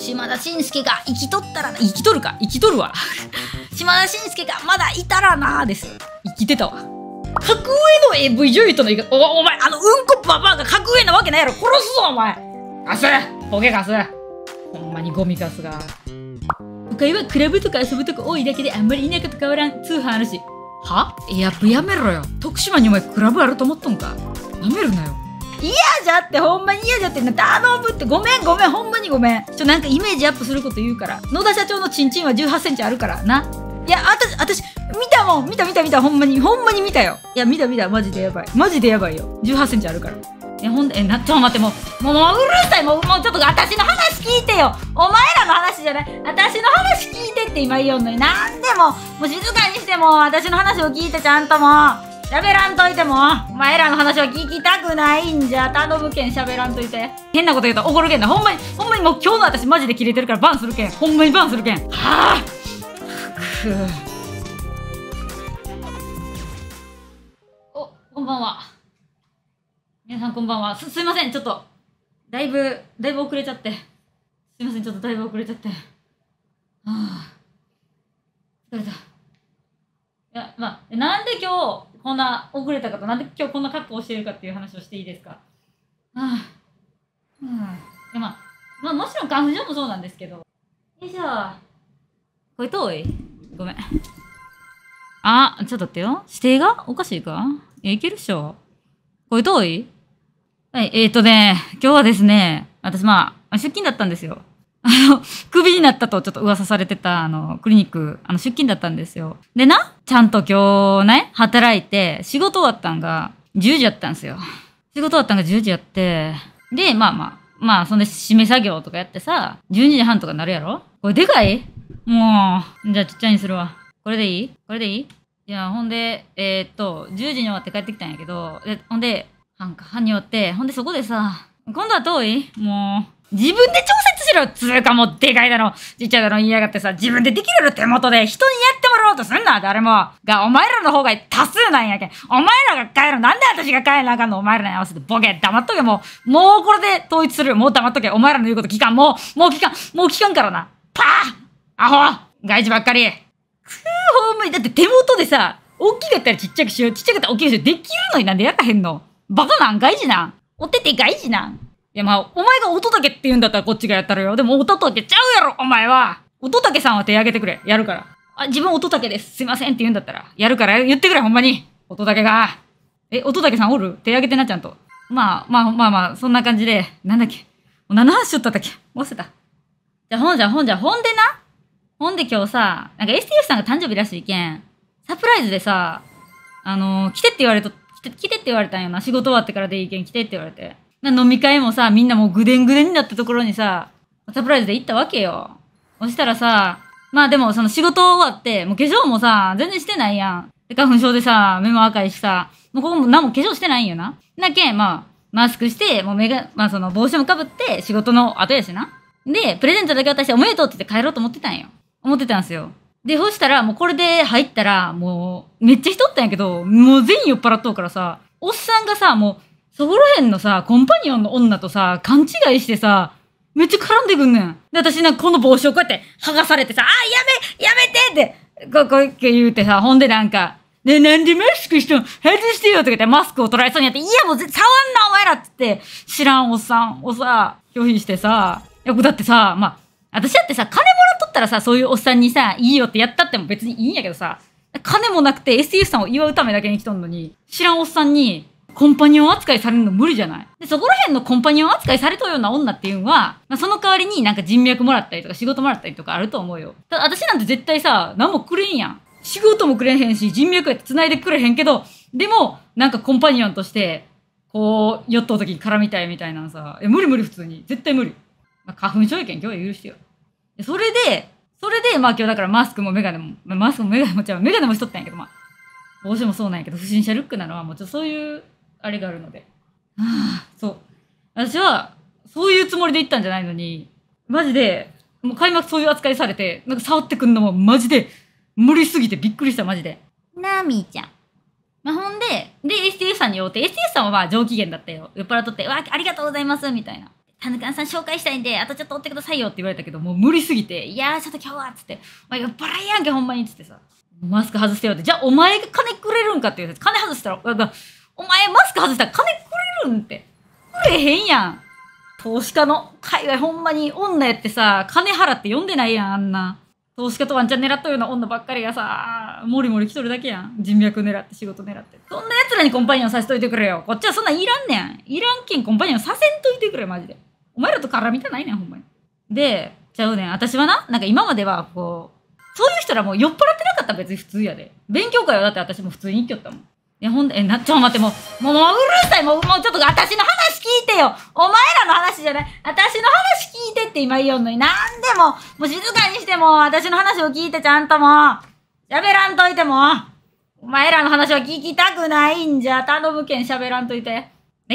島田紳介が生きとったらな、生きとるか生きとるわ。島田紳介がまだいたらなーです。生きてたわ。格上の AV 女優とのい方、お、お前、あの、うんこババアが格上なわけないやろ殺すぞ、お前ガスボケガスほんまにゴミガスが。他はクラブとか遊ぶとこ多いだけであんまり田舎と変わらん通販あるし。はエアプやめろよ。徳島にお前クラブあると思っとんかやめるなよ。嫌じゃってほんまに嫌じゃってな頼むってごめんごめんほんまにごめんちょなんかイメージアップすること言うから野田社長のチンチンは1 8ンチあるからないや私私見たもん見た見た見たほんまにほんまに見たよいや見た見たマジでやばいマジでやばいよ1 8ンチあるからえほんえなちょっと待ってもうもうもううるさいもうもうちょっと私の話聞いてよお前らの話じゃない私の話聞いてって今言おうのになんでももう静かにしても私の話を聞いてちゃんともう喋らんといてもお前らの話は聞きたくないんじゃ頼むけん喋らんといて変なこと言うと怒るけんなほんまにほんまにもう今日の私マジでキレてるからバンするけんほんまにバンするけんはあくおこんばんは皆さんこんばんはすすいませんちょっとだいぶだいぶ遅れちゃってすいませんちょっとだいぶ遅れちゃってはあ疲れたいやまあなんで今日こんな遅れた方、なんで今日こんな格好をしてるかっていう話をしていいですか。はあ、うん。でまあ、まあ、もちろん花粉症もそうなんですけど。よいしょ。これ遠いごめん。あ、ちょっと待ってよ。指定がおかしいかえ、いけるっしょ。これ遠いはい、えっ、とね、今日はですね、私まあ、出勤だったんですよ。あの、クビになったとちょっと噂されてた、あの、クリニック、あの、出勤だったんですよ。でな、ちゃんと今日ね、働いて、仕事終わったんが、10時やったんですよ。仕事終わったんが10時やって、で、まあまあ、まあ、そんで、締め作業とかやってさ、12時半とかなるやろこれでかいもう、じゃあちっちゃいにするわ。これでいいこれでいいいや、ほんで、えー、っと、10時に終わって帰ってきたんやけど、でほんで、半か、半にわって、ほんでそこでさ、今度は遠いもう、自分で調節しろつうかもでかいだろ、ちっちゃいだろ言いやがってさ、自分でできるの手元で人にやってもらおうとすんな、誰も。が、お前らの方が多数なんやけん。お前らが帰る、なんで私が帰らなあかんのお前らに合わせてボケ、黙っとけもう。もうこれで統一する、もう黙っとけ。お前らの言うこと聞かん、もう、もう聞かん、もう聞かんからな。パーアホ外事ばっかり。くぅ、ほんまに。だって手元でさ、大きかったらちっちゃくしよう、ちっちゃかったら大きいしよう、できるのになんでやらへんのバカなん外事なんおてて外事なんやまあ、お前が音だけって言うんだったらこっちがやったらよ。でも音とけちゃうやろ、お前は音だけさんは手挙げてくれ。やるから。あ、自分音だけです。すいませんって言うんだったら。やるから言ってくれ、ほんまに。音だけが。え、音だけさんおる手挙げてな、ちゃんと。まあ、まあまあまあ、そんな感じで。なんだっけ。もう7話しとっただっけ。忘れた。じゃあ、ほんじゃ、ほんじゃ、ほんでな。ほんで今日さ、なんか STF さんが誕生日らしいけん。サプライズでさ、あのー、来てって言われと、来て来てって言われたんよな。仕事終わってからでいいけん、来てって言われて。飲み会もさ、みんなもうぐでんぐでんになったところにさ、サプライズで行ったわけよ。そしたらさ、まあでもその仕事終わって、もう化粧もさ、全然してないやん。で、花粉症でさ、目も赤いしさ、もうここも何も化粧してないんよな。だけ、まあ、マスクして、もう目が、まあその帽子もかぶって、仕事の後やしな。で、プレゼントだけ渡して、おめでとうって言って帰ろうと思ってたんよ。思ってたんすよ。で、そしたら、もうこれで入ったら、もう、めっちゃ人ったんやけど、もう全員酔っ払っとうからさ、おっさんがさ、もう、そこら辺のさ、コンパニオンの女とさ、勘違いしてさ、めっちゃ絡んでくんねん。で、私なんかこの帽子をこうやって剥がされてさ、あ、やめ、やめてって、こう、こう言うてさ、ほんでなんか、ね、なんでマスクしてん返外してよって言ってマスクを取られそうにやって、いやもう触んなお前らっつって、知らんおっさんをさ、拒否してさ、いや、だってさ、まあ、私だってさ、金もらっとったらさ、そういうおっさんにさ、いいよってやったっても別にいいんやけどさ、金もなくて SF さんを祝うためだけに来とんのに、知らんおっさんに、コンパニオン扱いされるの無理じゃないで、そこら辺のコンパニオン扱いされとるような女っていうのは、まあ、その代わりになんか人脈もらったりとか仕事もらったりとかあると思うよ。ただ私なんて絶対さ、何もくれんやん。仕事もくれへんし、人脈やって繋いでくれへんけど、でも、なんかコンパニオンとして、こう、酔った時に絡みたいみたいなのさ、え、無理無理普通に。絶対無理。まあ、花粉症やけん、今日は許してよ。それで、それで、まあ今日だからマスクもメガネも、マスクもメガネもちゃう、メガネもしとったんやけど、まあ、帽子もそうなんやけど、不審者ルックなのは、もうちょっとそういうあれがあるのでああそう私はそういうつもりで行ったんじゃないのにマジでもう開幕そういう扱いされてなんか触ってくんのもマジで無理すぎてびっくりしたマジでなみーちゃんまあ、ほんで、で、STF さんに会うて、STF さんはまあ上機嫌だったよ。酔っ払っとって、わあ、ありがとうございますみたいな。タヌカンさん紹介したいんで、あとちょっと追ってくださいよって言われたけど、もう無理すぎて、いやー、ちょっと今日はっつって、まあ、酔っ払いやんけ、ほんまにっつってさ、マスク外してよって、じゃあお前が金くれるんかって言うて、金外したら、お前マスク外したら金くれるんって。くれへんやん。投資家の海外ほんまに女やってさ、金払って読んでないやん、あんな。投資家とワンチャン狙っとるような女ばっかりがさ、もりもり来とるだけやん。人脈狙って仕事狙って。そんな奴らにコンパニオンさせといてくれよ。こっちはそんなんいらんねん。いらんけんコンパニオンさせんといてくれ、マジで。お前らと絡みたないねん、ほんまに。で、ちゃうねん。私はな、なんか今まではこう、そういう人らもう酔っ払ってなかった別に普通やで。勉強会はだって私も普通に行きよったもん。いや、ほんで、え、な、ちょ、待って、もう、もう、うるさい、もう、もう、ちょっと、私の話聞いてよお前らの話じゃない私の話聞いてって今言おんのに、なんでも、もう静かにしても、私の話を聞いて、ちゃんともう、喋らんといても、お前らの話は聞きたくないんじゃ、頼むけん喋らんといて。ね、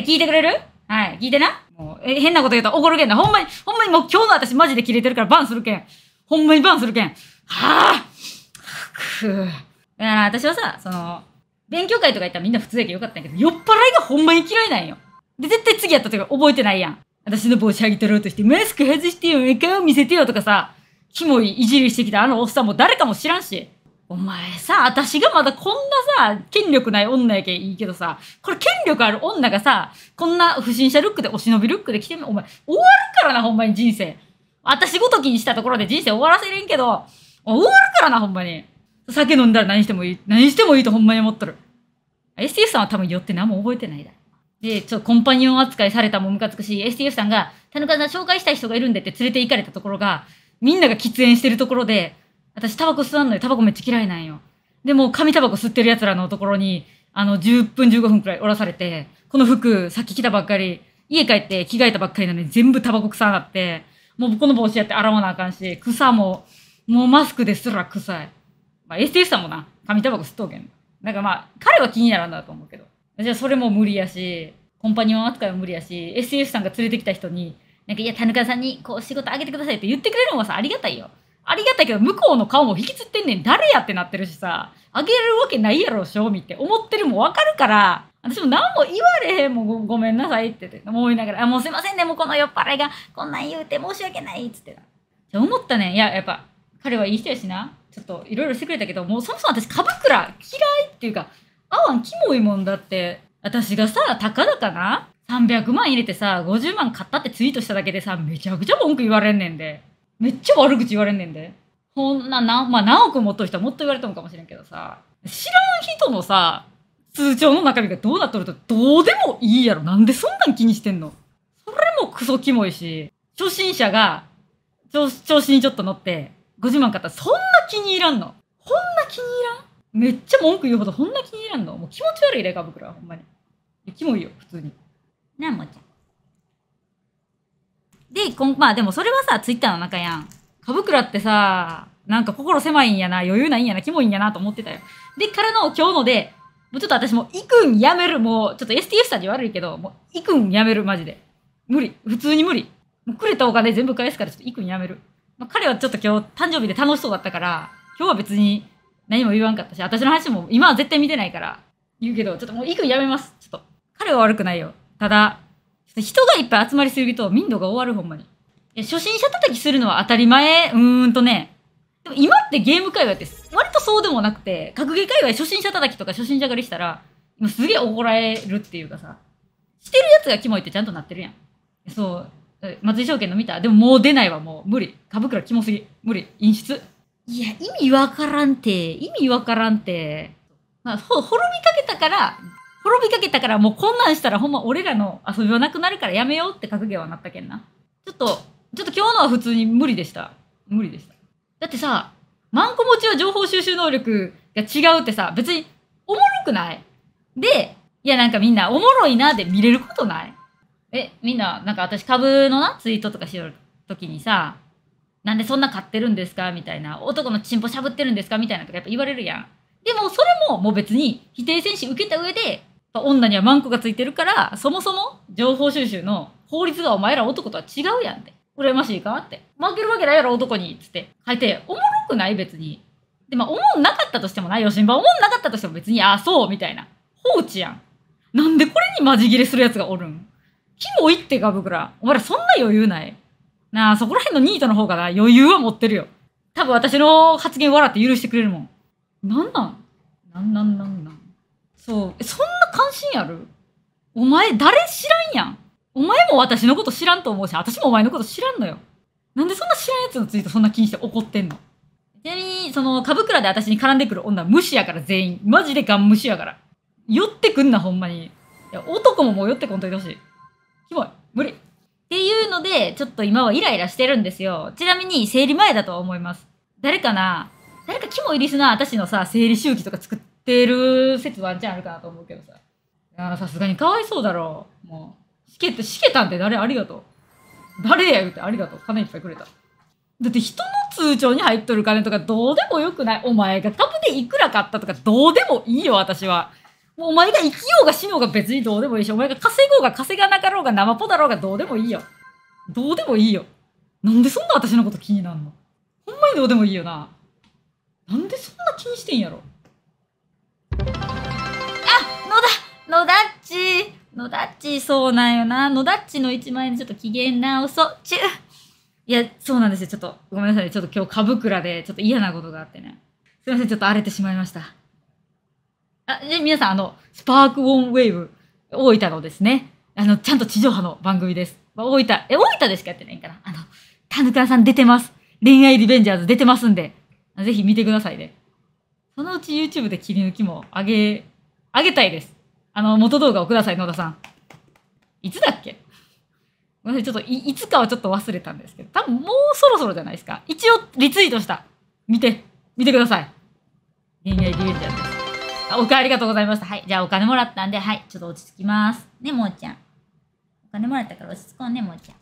聞いてくれるはい、聞いてな。もう、え、変なこと言うと怒るけんな。ほんまに、ほんまにもう今日の私マジでキレてるからバンするけん。ほんまにバンするけん。はぁ、あ、くぅ。だから私はさ、その、勉強会とか行ったらみんな普通やけどよかったんやけど、酔っ払いがほんまに嫌いなんよ。で、絶対次やった時覚えてないやん。私の帽子あげてろうとして、マスク外してよ、回を見せてよとかさ、キモいいじりしてきたあのおっさんも誰かも知らんし。お前さ、私がまだこんなさ、権力ない女やけいいけどさ、これ権力ある女がさ、こんな不審者ルックでお忍びルックで来てお前、終わるからな、ほんまに人生。私ごときにしたところで人生終わらせれんけど、終わるからな、ほんまに。酒飲んだら何してもいい。何してもいいとほんまに思っとる。STF さんは多分酔って何も覚えてないだで、ちょっとコンパニオン扱いされたもムカつくし、STF さんが、田中さん紹介したい人がいるんでって連れて行かれたところが、みんなが喫煙してるところで、私タバコ吸わんのよ。タバコめっちゃ嫌いなんよ。でも、紙タバコ吸ってる奴らのところに、あの、10分15分くらいおらされて、この服、さっき着たばっかり、家帰って着替えたばっかりなのに全部タバコ臭なって、もうこの帽子やって洗わなあかんし、草も、もうマスクですら臭い。まあ、s さんもな、紙タバコ吸っとうけん。なんかまあ、彼は気にならんだと思うけど。じゃあそれも無理やし、コンパニオン扱いも無理やし、s s さんが連れてきた人に、なんか、いや、田中さんにこう仕事あげてくださいって言ってくれるのはさ、ありがたいよ。ありがたいけど、向こうの顔も引きつってんねん。誰やってなってるしさ、あげるわけないやろ、賞味って思ってるもわかるから、私も何も言われへんもん、ごめんなさいって思いながら、あ、もうすいませんね、もうこの酔っ払いがこんなん言うて申し訳ないっつって思ったね、いや、やっぱ、彼はいい人やしな。ちょっといろいろしてくれたけどもうそもそも私かぶくら嫌いっていうかあわんキモいもんだって私がさたかだかな300万入れてさ50万買ったってツイートしただけでさめちゃくちゃ文句言われんねんでめっちゃ悪口言われんねんでこんなな、まあ、何億持っとる人はもっと言われたのかもしれんけどさ知らん人のさ通帳の中身がどうなっとるとどうでもいいやろなんでそんなん気にしてんのそれもクソキモいし初心者が調子にちょっと乗って50万買ったらそんな気に入らんのほんな気に入らんめっちゃ文句言うほどほんな気に入らんのもう気持ち悪いレガ袋はほんまに。気もいいよ、普通に。なあ、もちゃん。で、こんまあでもそれはさ、ツイッターの中やん。かぶくらってさ、なんか心狭いんやな、余裕ないんやな、キモいんやなと思ってたよ。で、からの今日ので、もうちょっと私も行くんやめる。もうちょっと STF さんに悪いけど、もう行くんやめる、マジで。無理。普通に無理。もうくれたお金全部返すからちょっと行くんやめる。まあ、彼はちょっと今日誕生日で楽しそうだったから、今日は別に何も言わんかったし、私の話も今は絶対見てないから、言うけど、ちょっともう行くやめます。ちょっと。彼は悪くないよ。ただ、人がいっぱい集まりすぎると民度が終わるほんまに。いや、初心者叩きするのは当たり前。うーんとね。でも今ってゲーム界隈って割とそうでもなくて、格ゲー界隈初心者叩きとか初心者狩りしたら、もうすげえ怒られるっていうかさ、してるやつがキモいってちゃんとなってるやん。そう。松井証券の見たでももう出ないわもう無理株倉キモすぎ無理陰湿いや意味わからんて意味わからんて、まあ、ほ滅びかけたから滅びかけたからもうこんなんしたらほんま俺らの遊びはなくなるからやめようって格言はなったけんなちょっとちょっと今日のは普通に無理でした無理でしただってさマンコ持ちは情報収集能力が違うってさ別におもろくないでいやなんかみんなおもろいなで見れることないえみんななんか私株のなツイートとかしよる時にさなんでそんな買ってるんですかみたいな男のチンポしゃぶってるんですかみたいなとかやっぱ言われるやんでもそれももう別に否定戦士受けた上で女にはマンコがついてるからそもそも情報収集の法律がお前ら男とは違うやんって羨ましいかって負けるわけないやろ男にっつって書いておもろくない別にでまあ思んなかったとしてもないよ。震版思んなかったとしても別にああそうみたいな放置やんなんでこれにマジギレするやつがおるんキモいってか、くら。お前らそんな余裕ない。なあ、そこら辺のニートの方がな、余裕は持ってるよ。多分私の発言笑って許してくれるもん。なんなんなんなんなんなんそう。そんな関心あるお前誰知らんやん。お前も私のこと知らんと思うし、私もお前のこと知らんのよ。なんでそんな知らんやつのツイートそんな気にして怒ってんのちなみに、その、くらで私に絡んでくる女は無視やから全員。マジでガン無視やから。寄ってくんな、ほんまに。いや、男ももう寄ってこんといてほしい。キモい無理っていうのでちょっと今はイライラしてるんですよちなみに生理前だとは思います誰かな誰かキモいリスナー私のさ生理周期とか作ってる説ワンチャンあるかなと思うけどささすがにかわいそうだろうもうしけてしけたんって誰ありがとう誰や言うてありがとう金いっぱいくれただって人の通帳に入っとる金とかどうでもよくないお前がタブでいくら買ったとかどうでもいいよ私はもうお前が生きようが死のうが別にどうでもいいし、お前が稼ごうが稼がなかろうが生ポだろうがどうでもいいよ。どうでもいいよ。なんでそんな私のこと気になんのほんまにどうでもいいよな。なんでそんな気にしてんやろ。あ、野田野田っち野田っちそうなんよな。野田っちの1万円でちょっと機嫌直そうちゅいや、そうなんですよ。ちょっと、ごめんなさい。ちょっと今日、かぶくらで、ちょっと嫌なことがあってね。すいません。ちょっと荒れてしまいました。あで皆さんあのスパークオンウェーブ大分のですねあのちゃんと地上波の番組です、大分え大分でしかやってないんかなあの田ぬさん出てます恋愛リベンジャーズ出てますんでぜひ見てくださいねそのうち YouTube で切り抜きもあげあげたいですあの元動画をください野田さんいつだっけごめんなさいちょっといいつかはちょっと忘れたんですけど多分もうそろそろじゃないですか一応リツイートした見て見てください恋愛リベンジャーズおかありがとうございました。はい。じゃあお金もらったんで、はい。ちょっと落ち着きます。ね、もーちゃん。お金もらったから落ち着こうね、もーちゃん。い、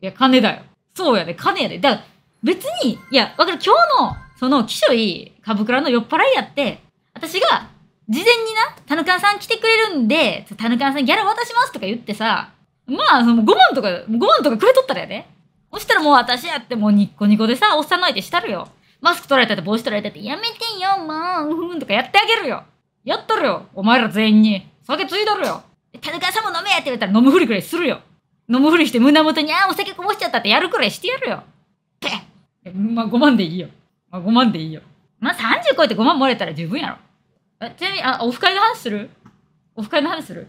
や、金だよ。そうやで、金やで。だから、別に、いや、わかる。今日の、その、きしいい、かぶくらの酔っ払いやって、私が、事前にな、たぬかんさん来てくれるんで、たぬかんさんギャラ渡しますとか言ってさ、まあ、その5万とか、5万とかくれとったらやで。そしたらもう私やってもうニッコニコでさ、おっさんの相手したるよ。マスク取られたって帽子取られたってやめてよもう、うん、とかやってあげるよやっとるよお前ら全員に酒ついだるよ田中さんも飲めやって言われたら飲むふりくらいするよ飲むふりして胸元にああお酒こぼしちゃったってやるくらいしてやるよペッまあ5万でいいよまあ5万でいいよまあ30超えて5万もらえたら十分やろあちなみにあオフ会の話するオフ会の話する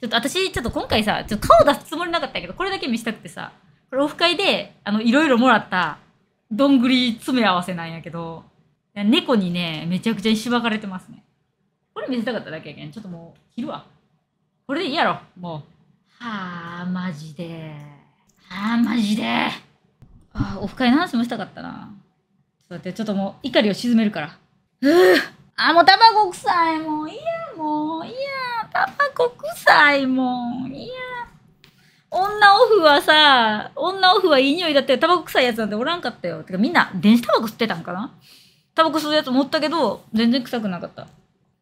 ちょっと私ちょっと今回さちょっと顔出すつもりなかったけどこれだけ見したくてさこれオフ会であのいろいろもらったどんぐり詰め合わせなんやけど、猫にね、めちゃくちゃ石ばかれてますね。これ見せたかっただけやけん、ちょっともう、切るわ。これでいいやろ、もう。はあ、マジで。はあ、マジで。ああ、オフ会の話もしたかったな。ちょっと待って、ちょっともう、怒りを沈めるから。うぅあ、もうタバコ臭い、もう、いや、もう、いや、タバコ臭い、もう、いや。女オフはさ、女オフはいい匂いだって、タバコ臭いやつなんておらんかったよ。てかみんな、電子タバコ吸ってたんかなタバコ吸うやつ持ったけど、全然臭くなかった。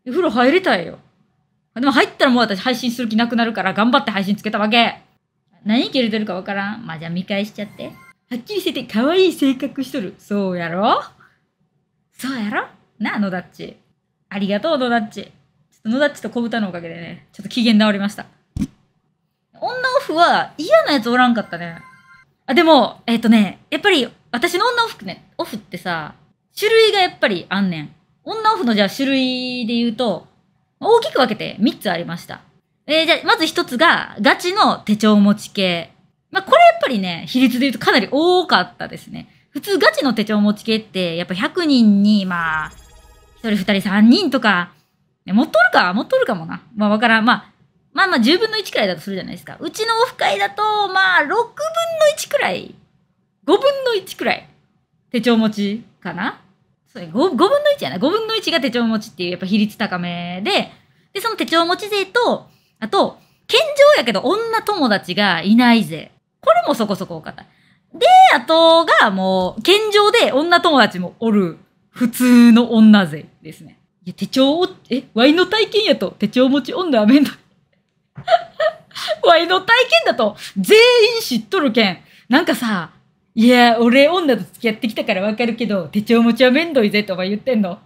風呂入れたいよ。でも入ったらもう私配信する気なくなるから頑張って配信つけたわけ。何切れてるかわからん。まあ、じゃあ見返しちゃって。はっきりしてて可愛い性格しとる。そうやろそうやろなあ、野田っち。ありがとう、野田っち。ちょっと野田っちと小豚のおかげでね、ちょっと機嫌治りました。女オフは嫌なやつおらんかったね。あ、でも、えっ、ー、とね、やっぱり私の女オフね、オフってさ、種類がやっぱりあんねん。女オフのじゃあ種類で言うと、大きく分けて3つありました。えー、じゃあ、まず1つが、ガチの手帳持ち系。まあ、これやっぱりね、比率で言うとかなり多かったですね。普通ガチの手帳持ち系って、やっぱ100人に、まあ、1人2人3人とか、持っとるか、持っとるかもな。まあ、わからん。まあ、まあまあ10分の1くらいだとするじゃないですか。うちのオフ会だと、まあ6分の1くらい、5分の1くらい、手帳持ちかなそう 5, 5分の1やな。5分の1が手帳持ちっていう、やっぱ比率高めで、で、その手帳持ち税と、あと、健常やけど女友達がいない税。これもそこそこ多かった。で、あとがもう、健常で女友達もおる、普通の女税ですね。いや、手帳え、ワイの体験やと手帳持ち女はめんどい。ワイの体験だと全員知っとるけん。なんかさ、いや、俺女と付き合ってきたからわかるけど、手帳持ちはめんどいぜとか言ってんの。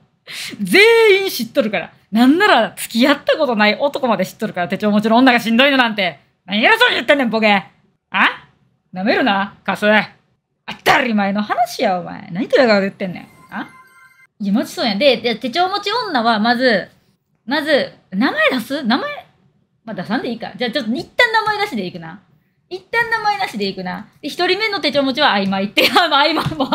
全員知っとるから。なんなら付き合ったことない男まで知っとるから手帳持ちの女がしんどいのなんて。何偉そうに言ってんねん、ボケ。あ舐めるな、カス。当たり前の話や、お前。何とやが言ってんねん。あいや、もちそうやん。で、手帳持ち女は、まず、まず、名前出す名前、まあ、出さんでいいか。じゃあ、ちょっと一旦名前なしでいくな。一旦名前なしでいくな。で、一人目の手帳持ちは曖昧って、あ、まあ、曖昧も、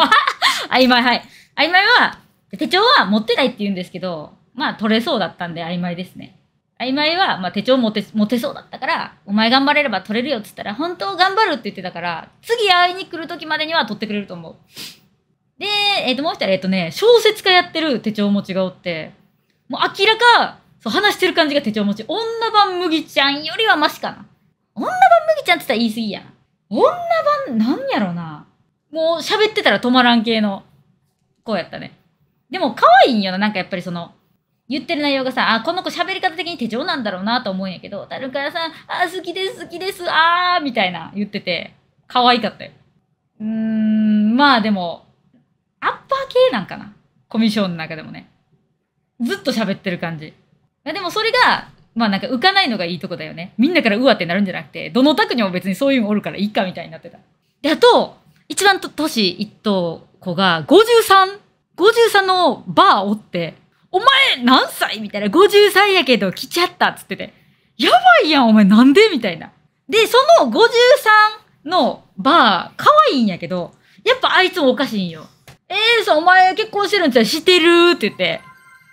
曖昧、はい。曖昧は、手帳は持ってないって言うんですけど、まあ、取れそうだったんで曖昧ですね。曖昧は、まあ、手帳持て、持てそうだったから、お前頑張れれば取れるよって言ったら、本当頑張るって言ってたから、次会いに来る時までには取ってくれると思う。で、えっ、ー、と、もう一人、えっ、ー、とね、小説家やってる手帳持ちがおって、もう明らか、そう話してる感じが手帳持ち。女版麦ちゃんよりはマシかな。女版麦ちゃんって言ったら言い過ぎやな。女版、なんやろな。もう喋ってたら止まらん系の子やったね。でも可愛いんよな。なんかやっぱりその、言ってる内容がさ、あ、この子喋り方的に手帳なんだろうなと思うんやけど、樽川さん、あ、好きです、好きです、あー、みたいな言ってて、可愛かったよ。うーん、まあでも、アッパー系なんかな。コミュ障の中でもね。ずっと喋ってる感じ。あ、でもそれがまあなんか浮かないのがいいとこだよねみんなからうわってなるんじゃなくてどの宅にも別にそういうのおるからいいかみたいになってたであと一番年一等子が5353 53のバーおって「お前何歳?」みたいな「53やけど来ちゃった」っつってて「やばいやんお前なんで?」みたいなでその53のバー可愛いんやけどやっぱあいつもおかしいんよ「えー、さお前結婚してるんちゃうしてる」って言って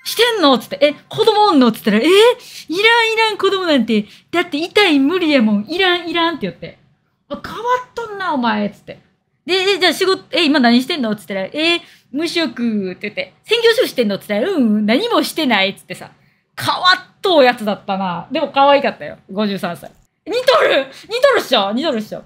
してんのつって、え、子供おんのつったら、えー、いらんいらん子供なんて、だって痛い無理やもん、いらんいらんって言って。あ、変わっとんな、お前つって。で、じゃあ仕事、え、今何してんのつったら、えー、無職って言って、専業主婦してんのつったら、うん、何もしてないつってさ、変わっとうやつだったな。でも可愛かったよ、53歳。似とる似とるっしょ似とるっしょ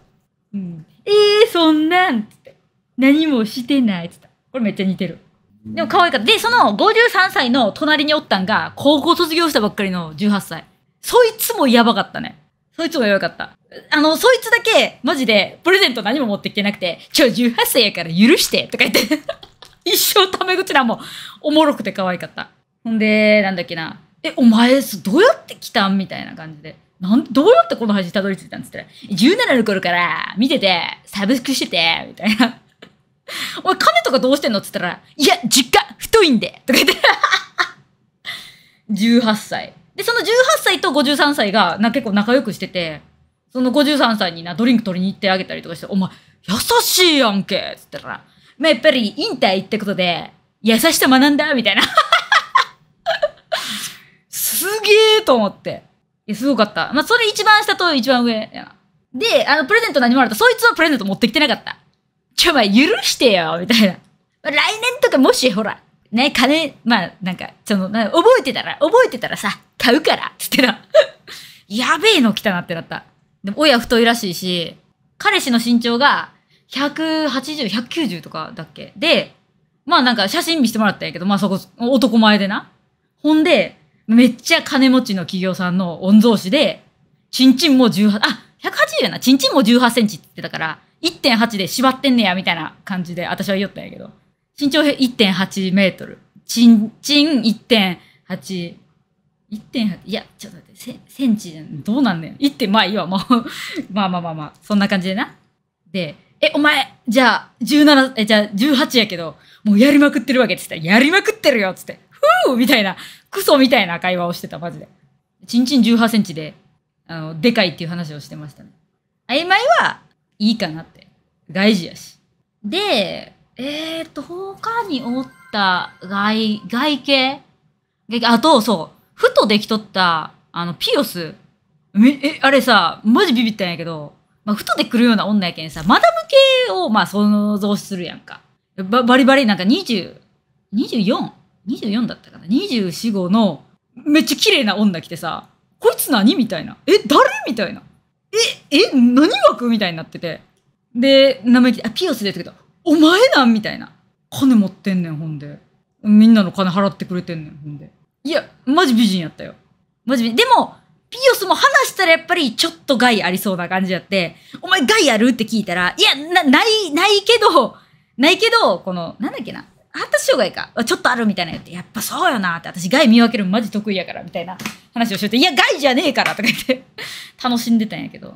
うん。えー、そんなんつって。何もしてないつって。これめっちゃ似てる。でも可愛かった。で、その53歳の隣におったんが、高校卒業したばっかりの18歳。そいつもやばかったね。そいつもやばかった。あの、そいつだけ、マジで、プレゼント何も持ってきてなくて、ちょ、18歳やから許して、とか言って 一生ため口なんも、おもろくて可愛かった。ほんで、なんだっけな、え、お前、どうやって来たんみたいな感じで。なんどうやってこの話にたどり着いたんつったら、17の頃から見てて、サブスクしてて、みたいな。お前、亀とかどうしてんのって言ったら、いや、実家、太いんでとか言って。18 歳。で、その18歳と53歳がな結構仲良くしてて、その53歳にな、ドリンク取りに行ってあげたりとかして、お前、優しいやんけつったら、まあ、やっぱり引退ってことで、優しさ学んだみたいな。すげえと思って。いや、すごかった。まあ、それ一番下と一番上。で、あの、プレゼント何もあるとそいつはプレゼント持ってきてなかった。ちょ、まあ、許してよみたいな。来年とかもし、ほら、ね、金、まあ、なんか、その、覚えてたら、覚えてたらさ、買うからつってな。やべえの来たなってなった。でも、親太いらしいし、彼氏の身長が、180、190とかだっけで、まあなんか写真見してもらったんやけど、まあそこ、男前でな。ほんで、めっちゃ金持ちの企業さんの御曹司で、ちんちんも18、あ、180やな、ちんちんも18センチって言ってたから、1.8で縛ってんねや、みたいな感じで、私は言ったんやけど。身長1.8メートル。ちんちん1.8。1.8いや、ちょっと待って、セセンチじゃん。どうなんねん。1. まあいいわ、もう まあまあまあまあ、そんな感じでな。で、え、お前、じゃあ、17、え、じゃあ、18やけど、もうやりまくってるわけっつってやりまくってるよっつって、ふーみたいな、クソみたいな会話をしてた、マジで。ちんちん18センチで、あの、でかいっていう話をしてましたね。曖昧は、いいかなって。外事やし。で、えー、っと、他におった外、外形あと、そう。ふとできとった、あの、ピオス。え、あれさ、マジビビったんやけど、まあ、ふとで来るような女やけんさ、マダム系を、まあ、想像するやんか。ば、バリバリなんか20、24?24 24だったかな ?24、5の、めっちゃ綺麗な女来てさ、こいつ何みたいな。え、誰みたいな。え、え、何枠みたいになってて。で、前意気て、あ、ピアスでって言ったけど、お前なんみたいな。金持ってんねん、ほんで。みんなの金払ってくれてんねん、ほんで。いや、マジ美人やったよ。マジ美人。でも、ピオスも話したらやっぱりちょっと害ありそうな感じやって、お前害あるって聞いたら、いや、な、ない、ないけど、ないけど、この、なんだっけな。発達障害かちょっとあるみたいな言ってやっぱそうよなって私害見分けるのマジ得意やからみたいな話をしよっていや害じゃねえからとか言って 楽しんでたんやけど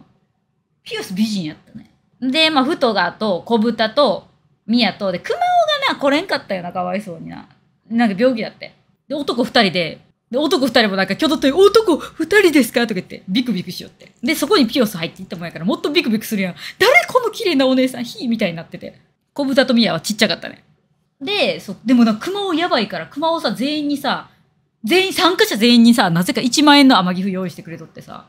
ピアス美人やったねでまあとがと小豚とやとで熊尾がな来れんかったよなかわいそうにななんか病気だってで男二人でで男二人もなんかょどって「男二人ですか?」とか言ってビクビクしよってでそこにピオス入っていったもんやからもっとビクビクするやん誰この綺麗なお姉さんひみたいになってて小豚と宮はちっちゃかったねで、そでもな、熊をやばいから、熊をさ、全員にさ、全員、参加者全員にさ、なぜか1万円の天岐阜用意してくれとってさ、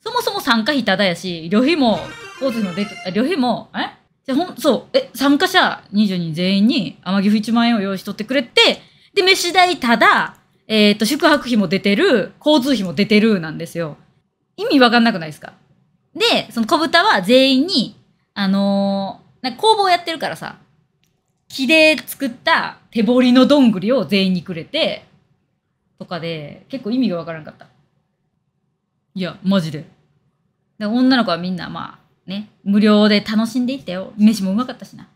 そもそも参加費ただやし、旅費も、交通のデー旅費も、えじゃほん、そう、え、参加者20人全員に天岐阜1万円を用意しとってくれて、で、飯代ただ、えっ、ー、と、宿泊費も出てる、交通費も出てる、なんですよ。意味わかんなくないですかで、その小豚は全員に、あのー、なんか工房やってるからさ、木で作った手彫りのどんぐりを全員にくれて、とかで、結構意味がわからんかった。いや、マジで。で女の子はみんな、まあ、ね、無料で楽しんでいったよ。飯もうまかったしな。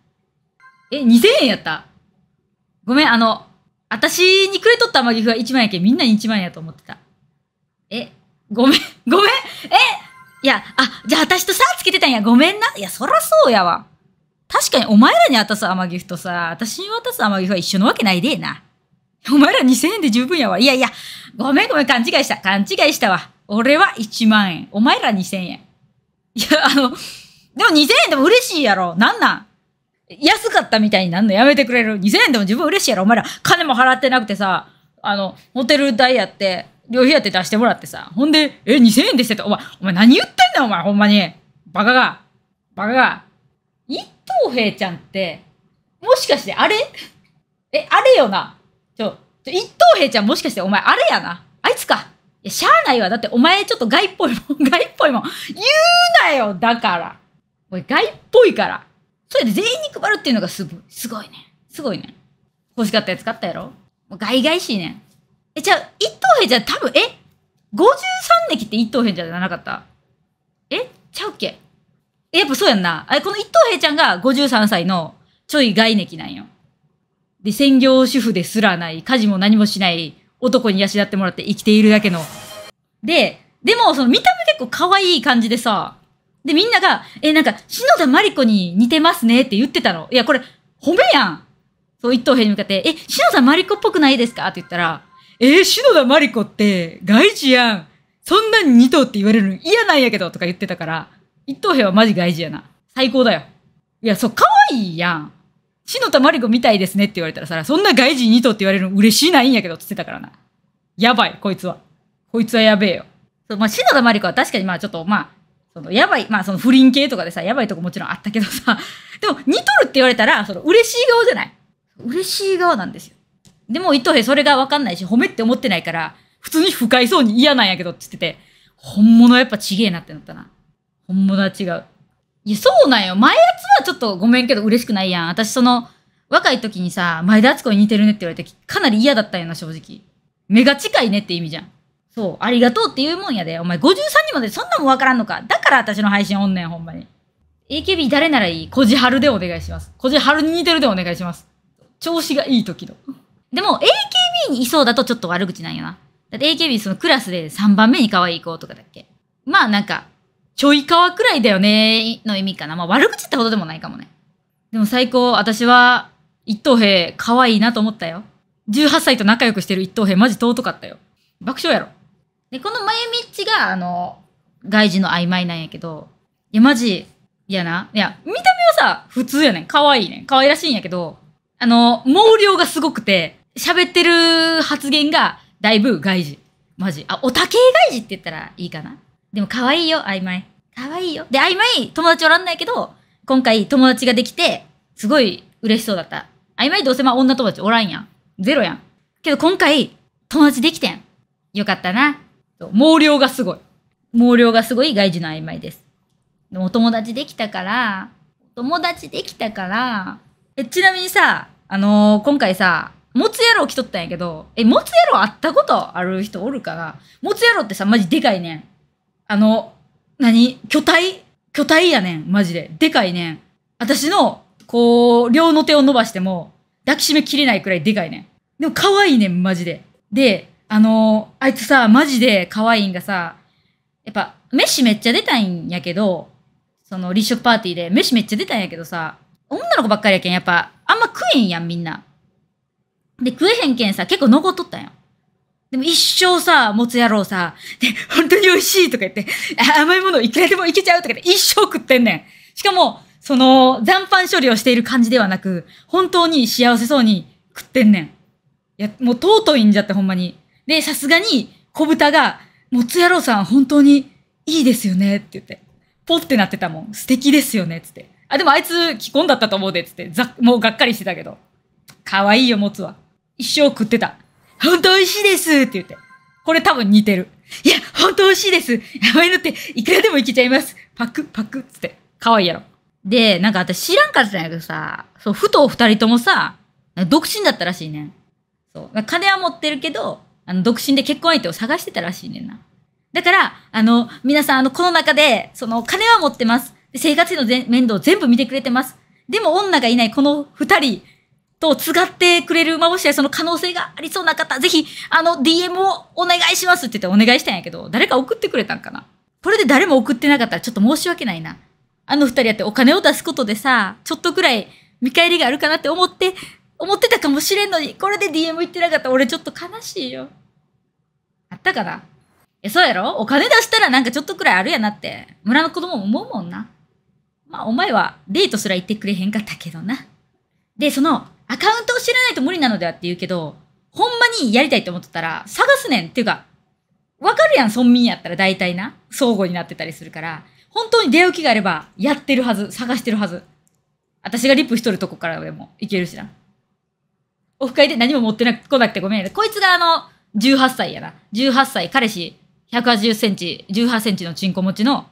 え、2000円やったごめん、あの、私にくれとった天岐阜は1万円やけみんなに1万円やと思ってた。え、ごめん、ごめん、えいや、あ、じゃあ私と差つけてたんや。ごめんな。いや、そらそうやわ。確かにお前らに渡す甘ギフとさ、私に渡す甘ギフは一緒のわけないでえな。お前ら2000円で十分やわ。いやいや、ごめんごめん、勘違いした。勘違いしたわ。俺は1万円。お前ら2000円。いや、あの、でも2000円でも嬉しいやろ。なんなん安かったみたいになんのやめてくれる。2000円でも十分嬉しいやろ。お前ら金も払ってなくてさ、あの、ホテル代やって、旅費やって出してもらってさ。ほんで、え、2000円でしてた。お前、お前何言ってんだよ、お前、ほんまに。バカが。バカが。東平ちゃんって、もしかしてあれえ、あれよな。ちょ、ちょ、一等兵ちゃんもしかしてお前あれやな。あいつか。いや、しゃあないわ。だってお前ちょっと外っぽいもん。外っぽいもん。言うなよ、だから。おい、外っぽいから。それで全員に配るっていうのがすごい、すごいね。すごいね。欲しかったやつ買ったやろもう外外しいね。え、じゃあ、一等兵じゃ多分、え ?53 年来って一等兵じゃなかったえちゃうっけえ、やっぱそうやんな。あれ、この一等兵ちゃんが53歳のちょい外 n なんよ。で、専業主婦ですらない、家事も何もしない男に養ってもらって生きているだけの。で、でも、その見た目結構可愛い感じでさ、で、みんなが、え、なんか、篠田麻里子に似てますねって言ってたの。いや、これ、褒めやん。そう、一等兵に向かって、え、篠田麻里子っぽくないですかって言ったら、えー、篠田麻里子って、外事やん。そんなに似とうって言われるの嫌なんやけど、とか言ってたから。一等兵はマジ外事やな。最高だよ。いや、そう、可愛いやん。篠田麻里子みたいですねって言われたらさ、そんな外人二等って言われるの嬉しいないんやけどって言ってたからな。やばい、こいつは。こいつはやべえよ。そう、まあ、篠田麻里子は確かにまあちょっと、まあ、その、やばい、まあその不倫系とかでさ、やばいとこもちろんあったけどさ、でも、二とるって言われたら、その、嬉しい側じゃない。嬉しい側なんですよ。でも、伊藤兵それがわかんないし、褒めって思ってないから、普通に不快そうに嫌なんやけどって言ってて、本物やっぱちげえなってなったな。本物は違う。いや、そうなんよ。前やつはちょっとごめんけど嬉しくないやん。私その、若い時にさ、前田敦子に似てるねって言われて、かなり嫌だったよな、正直。目が近いねって意味じゃん。そう、ありがとうって言うもんやで。お前53人までそんなもんわからんのか。だから私の配信おんねん、ほんまに。AKB 誰ならいいこじはるでお願いします。こじはるに似てるでお願いします。調子がいい時の。でも、AKB にいそうだとちょっと悪口なんよな。だって AKB そのクラスで3番目に可愛い子とかだっけ。まあなんか、ちょいかわくらいだよねの意味かな。まあ悪口ってほどでもないかもね。でも最高、私は一等兵可愛いなと思ったよ。18歳と仲良くしてる一等兵マジ尊かったよ。爆笑やろ。で、この前みっちが、あの、外事の曖昧なんやけど、いやマジ、いやな。いや、見た目はさ、普通やねん。可愛いねん。可愛らしいんやけど、あの、毛量がすごくて、喋ってる発言がだいぶ外事。マジ。あ、おたけ外事って言ったらいいかな。でも可愛いよ、曖昧。可愛いよ。で、曖昧、友達おらんないけど、今回友達ができて、すごい嬉しそうだった。曖昧どうせまあ女友達おらんやん。ゼロやん。けど今回、友達できてん。よかったな。毛量がすごい。毛量がすごい外事の曖昧です。でもお友達できたから、友達できたから、え、ちなみにさ、あのー、今回さ、モツ野郎来とったんやけど、え、モツ野郎会ったことある人おるかなモツ野郎ってさ、マジでかいねん。あの、何巨体巨体やねん、マジで。でかいねん。私の、こう、両の手を伸ばしても、抱きしめきれないくらいでかいねん。でも可愛いねん、マジで。で、あのー、あいつさ、マジで可愛いんがさ、やっぱ、飯めっちゃ出たいんやけど、その、立食パーティーで、飯めっちゃ出たんやけどさ、女の子ばっかりやけん、やっぱ、あんま食えんやん、みんな。で、食えへんけんさ、結構残っとったんよ。でも一生さ、持つ野郎さ、で、本当に美味しいとか言って、甘いものいくらでもいけちゃうとか言って、一生食ってんねん。しかも、その、残飯処理をしている感じではなく、本当に幸せそうに食ってんねん。いや、もう尊いんじゃって、ほんまに。で、さすがに、小豚が、持つ野郎さん本当にいいですよねって言って、ポってなってたもん。素敵ですよねつって。あ、でもあいつ、既婚だったと思うで、つって。ざ、もうがっかりしてたけど。可愛いよ、持つは。一生食ってた。本当美味しいですって言って。これ多分似てる。いや、本当美味しいです甘いのっていくらでもいけちゃいますパクパクつって。可愛いやろ。で、なんか私知らんかったんやけどさ、そう、ふと二人ともさ、独身だったらしいねん。そう。金は持ってるけど、あの、独身で結婚相手を探してたらしいねんな。だから、あの、皆さん、あの、この中で、その、金は持ってます。生活費の面倒を全部見てくれてます。でも、女がいないこの二人、とつがってくれる馬星合その可能性がありそうな方、ぜひ、あの、DM をお願いしますって言ってお願いしたんやけど、誰か送ってくれたんかなこれで誰も送ってなかったらちょっと申し訳ないな。あの二人やってお金を出すことでさ、ちょっとくらい見返りがあるかなって思って、思ってたかもしれんのに、これで DM 行ってなかったら俺ちょっと悲しいよ。あったかなえ、そうやろお金出したらなんかちょっとくらいあるやなって、村の子供も思うもんな。まあお前はデートすら行ってくれへんかったけどな。で、その、アカウントを知らないと無理なのではって言うけど、ほんまにやりたいと思ってたら、探すねんっていうか、わかるやん、村民やったら大体な、相互になってたりするから、本当に出会う気があれば、やってるはず、探してるはず。私がリップしとるとこからでもいけるしな。オフ会で何も持ってなく、来なくてごめん、ね。こいつがあの、18歳やな。18歳、彼氏、180センチ、18センチのチンコ持ちの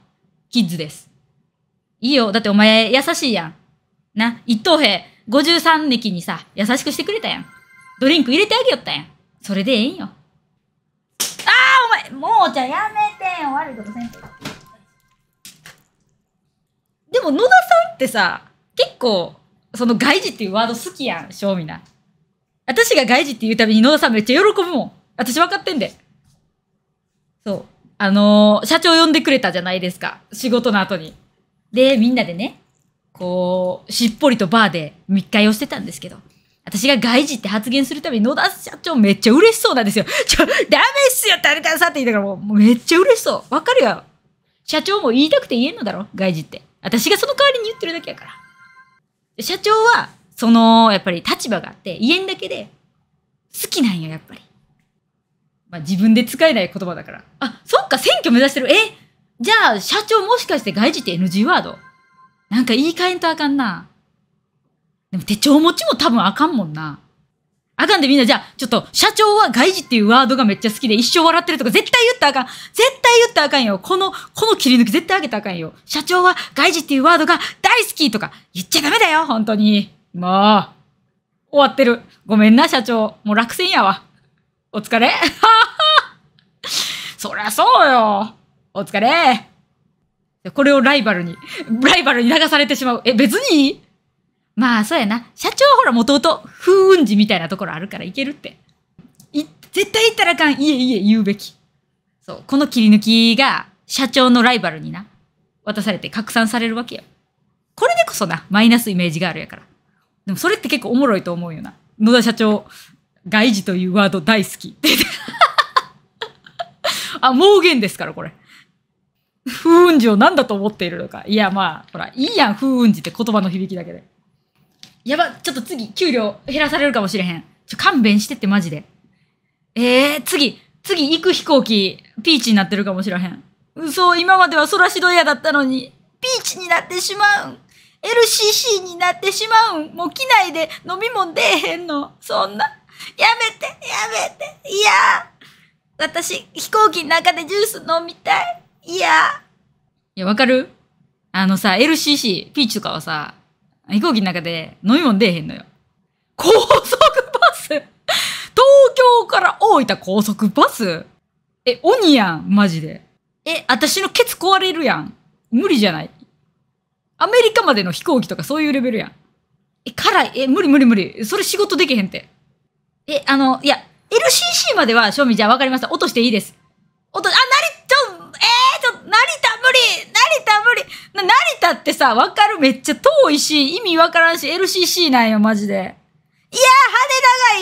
キッズです。いいよ。だってお前優しいやん。な、一等兵、5 3 n e にさ、優しくしてくれたやん。ドリンク入れてあげよったやん。それでええんよ。ああ、お前、もうじゃやめてん。悪いことせん。でも野田さんってさ、結構、その外事っていうワード好きやん、正味な。私が外事って言うたびに野田さんめっちゃ喜ぶもん。私分かってんで。そう。あのー、社長呼んでくれたじゃないですか。仕事の後に。で、みんなでね、こう、しっぽりとバーで密会をしてたんですけど、私が外事って発言するたびに野田社長めっちゃ嬉しそうなんですよ。ちょ、ダメっすよ誰かさって言ったからもう、もうめっちゃ嬉しそう。わかるよ。社長も言いたくて言えんのだろ外事って。私がその代わりに言ってるだけやから。社長は、その、やっぱり立場があって、言えんだけで、好きなんよ、やっぱり。まあ自分で使えない言葉だから。あ、そっか、選挙目指してる。えじゃあ、社長もしかして外事って NG ワードなんか言い換えんとあかんな。でも手帳持ちも多分あかんもんな。あかんでみんなじゃあ、ちょっと、社長は外事っていうワードがめっちゃ好きで一生笑ってるとか絶対言ったらあかん。絶対言ったらあかんよ。この、この切り抜き絶対あげたらあかんよ。社長は外事っていうワードが大好きとか言っちゃダメだよ、本当に。もう、終わってる。ごめんな、社長。もう落選やわ。お疲れ そりゃそうよ。お疲れ。これをライバルに、ライバルに流されてしまう。え、別にまあ、そうやな。社長はほら、もともと、風雲児みたいなところあるから行けるって。い、絶対行ったらあかん。いえいえ、言うべき。そう。この切り抜きが、社長のライバルにな、渡されて拡散されるわけよ。これでこそな、マイナスイメージがあるやから。でもそれって結構おもろいと思うよな。野田社長、外事というワード大好き。あ、盲言ですから、これ。風雲児を何だと思っているのか。いや、まあ、ほら、いいやん、風雲児って言葉の響きだけで。やば、ちょっと次、給料減らされるかもしれへん。ちょ、勘弁してって、マジで。ええー、次、次行く飛行機、ピーチになってるかもしれへん。嘘、今まではソラシドエだったのに、ピーチになってしまう LCC になってしまうん。もう機内で飲みも出えへんの。そんな。やめて、やめて。いや私、飛行機の中でジュース飲みたい。いやいや、わかるあのさ、LCC、ピーチとかはさ、飛行機の中で飲み物出えへんのよ。高速バス東京から大分高速バスえ、鬼やん、マジで。え、私のケツ壊れるやん。無理じゃない。アメリカまでの飛行機とかそういうレベルやん。え、辛い。え、無理無理無理。それ仕事できへんって。え、あの、いや、LCC までは、正味じゃあ分かりました。落としていいです。落と、あ、無理成田無理成田ってさ、わかるめっちゃ遠いし、意味わからんし、LCC なんよ、マジで。いや、羽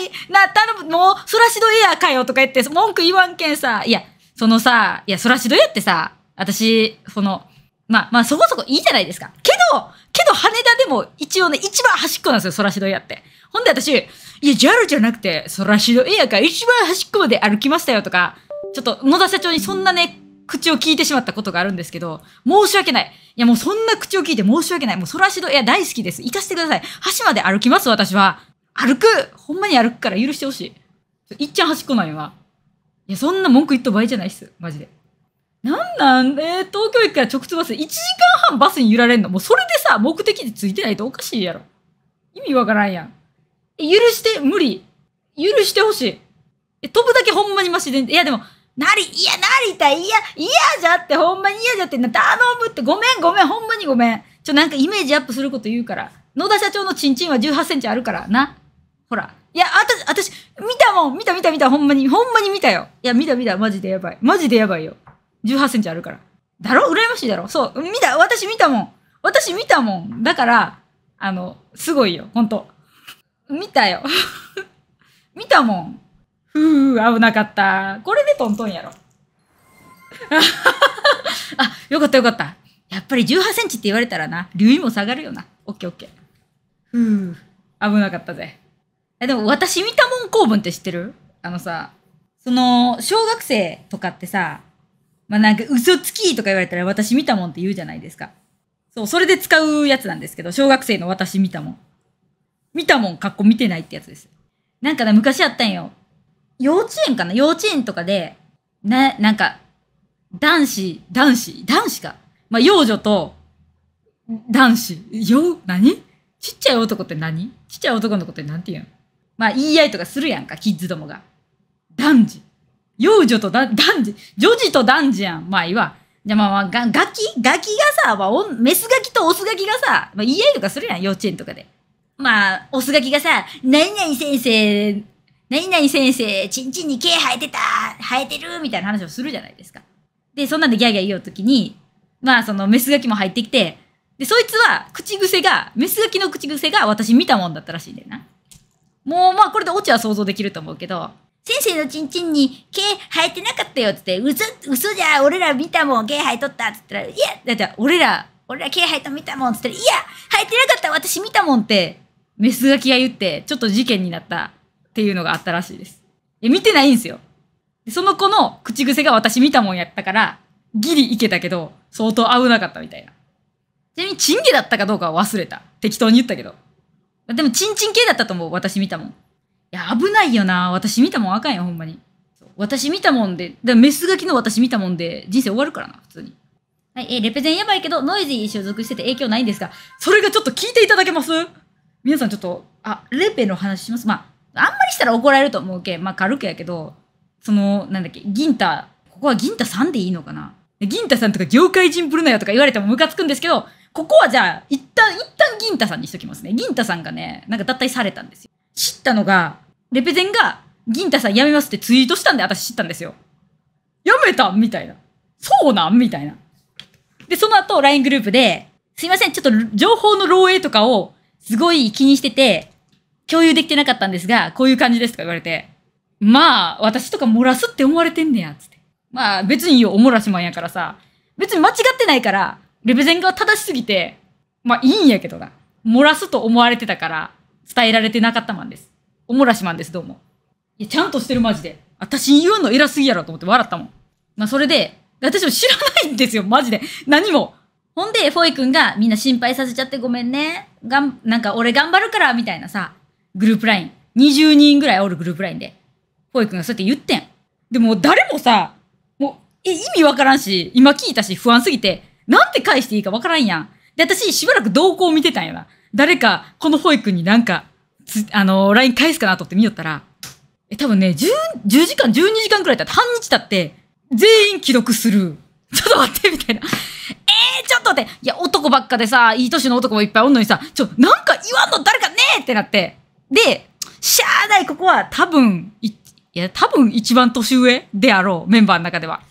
田がいいな、頼む、もう、ソラシドエアかよとか言って、文句言わんけんさ。いや、そのさ、いや、ソラシドエアってさ、私、その、まあ、まあ、そこそこいいじゃないですか。けど、けど、羽田でも一応ね、一番端っこなんですよ、ソラシドエアって。ほんで私、いや、JAL じゃなくて、ソラシドエアか、一番端っこまで歩きましたよとか、ちょっと野田社長にそんなね、口を聞いてしまったことがあるんですけど、申し訳ない。いやもうそんな口を聞いて申し訳ない。もうそらしど、いや大好きです。行かせてください。橋まで歩きます、私は。歩くほんまに歩くから許してほしい。いっちゃん端っこなんよな。いや、そんな文句言っとばいじゃないっす。マジで。なんなんで、東京駅から直通バス、1時間半バスに揺られんの。もうそれでさ、目的地ついてないとおかしいやろ。意味わからんやん。え、許して、無理。許してほしい。え、飛ぶだけほんまにマシで、いやでも、なり、いや、なりたい、いや、いやじゃって、ほんまに嫌じゃって、頼むって、ごめん、ごめん、ほんまにごめん。ちょ、なんかイメージアップすること言うから。野田社長のチンチンは18センチあるから、な。ほら。いや、ああたし、たし、見たもん見た見た見た、ほんまに、ほんまに見たよ。いや、見た見た、マジでやばい。マジでやばいよ。18センチあるから。だろ羨ましいだろそう。見た、私見たもん。私見たもん。だから、あの、すごいよ、ほんと。見たよ。見たもん。ふう、危なかった。これでトントンやろ。あ、よかったよかった。やっぱり18センチって言われたらな、留意も下がるよな。オッケーオッケー。ふう、危なかったぜ。え、でも私見たもん構文って知ってるあのさ、その、小学生とかってさ、まあ、なんか嘘つきとか言われたら私見たもんって言うじゃないですか。そう、それで使うやつなんですけど、小学生の私見たもん。見たもん、かっこ見てないってやつです。なんかね、昔あったんよ。幼稚園かな幼稚園とかで、な、なんか、男子、男子、男子か。まあ、幼女と、男子、よ、何ちっちゃい男って何ちっちゃい男の子って何て言うのまあ、言い合いとかするやんか、キッズどもが。男児。幼女とだ男児。女児と男児やん。まあ、いいわ。じゃあまあまあ、が、ガキガキがさ、まあ、メスガキとオスガキがさ、まあ、言い合いとかするやん、幼稚園とかで。まあ、オスガキがさ、何々先生何々先生、ちんちんに毛生えてた生えてるみたいな話をするじゃないですか。で、そんなんでギャーギャー言おうときに、まあ、そのメスガキも入ってきて、で、そいつは、口癖が、メスガキの口癖が私見たもんだったらしいんだよな。もう、まあ、これでオチは想像できると思うけど、先生のちんちんに毛生えてなかったよって言って、嘘、嘘じゃ、俺ら見たもん、毛生えとったって言ったら、いや、だって俺ら、俺ら毛生えと見たもんって言ったら、いや、生えてなかった、私見たもんって、メスガキが言って、ちょっと事件になったっていうのがあったらしいです。え、見てないんですよ。その子の口癖が私見たもんやったから、ギリいけたけど、相当危なかったみたいな。ちなみに、チンゲだったかどうかは忘れた。適当に言ったけど。でも、チンチン系だったと思う。私見たもん。いや、危ないよな。私見たもんあかんよ、ほんまに。私見たもんで、でメスガキの私見たもんで、人生終わるからな、普通に。はい、えー、レペゼンやばいけど、ノイジー所属してて影響ないんですが、それがちょっと聞いていただけます皆さんちょっと、あ、レペの話します。まあ、あんまりしたら怒られると思うけまあ軽くやけど、その、なんだっけ、銀太、ここは銀太さんでいいのかな銀太さんとか業界人ぶるなよとか言われてもムカつくんですけど、ここはじゃあ、一旦、一旦銀太さんにしときますね。銀太さんがね、なんか脱退されたんですよ。知ったのが、レペゼンが、銀太さん辞めますってツイートしたんで私知ったんですよ。やめたみたいな。そうなんみたいな。で、その後、LINE グループで、すいません、ちょっと情報の漏洩とかをすごい気にしてて、共有できてなかったんですが、こういう感じですとか言われて、まあ、私とか漏らすって思われてんねや、つって。まあ、別にいいよ、お漏らしマンやからさ、別に間違ってないから、レベゼンが正しすぎて、まあいいんやけどな。漏らすと思われてたから、伝えられてなかったマンです。お漏らしマンです、どうも。いや、ちゃんとしてるマジで。私言うの偉すぎやろと思って笑ったもん。まあそれで、私も知らないんですよ、マジで。何も。ほんで、フォイ君がみんな心配させちゃってごめんね。がん、なんか俺頑張るから、みたいなさ。グループライン。20人ぐらいおるグループラインで。ほいくんがそうやって言ってん。でも誰もさ、もう、え、意味わからんし、今聞いたし不安すぎて、なんて返していいかわからんやん。で、私しばらく動向を見てたんやな。誰か、この保育になんか、つあのー、イン返すかなと思って見よったら、え、多分ね、10、10時間、12時間くらいだって、半日だって、全員既読する。ちょっと待って、みたいな。えー、ちょっと待って。いや、男ばっかでさ、いい年の男もいっぱいおんのにさ、ちょ、なんか言わんの誰かねえってなって。で、しゃーない、ここは多分、いや、多分一番年上であろう、メンバーの中では。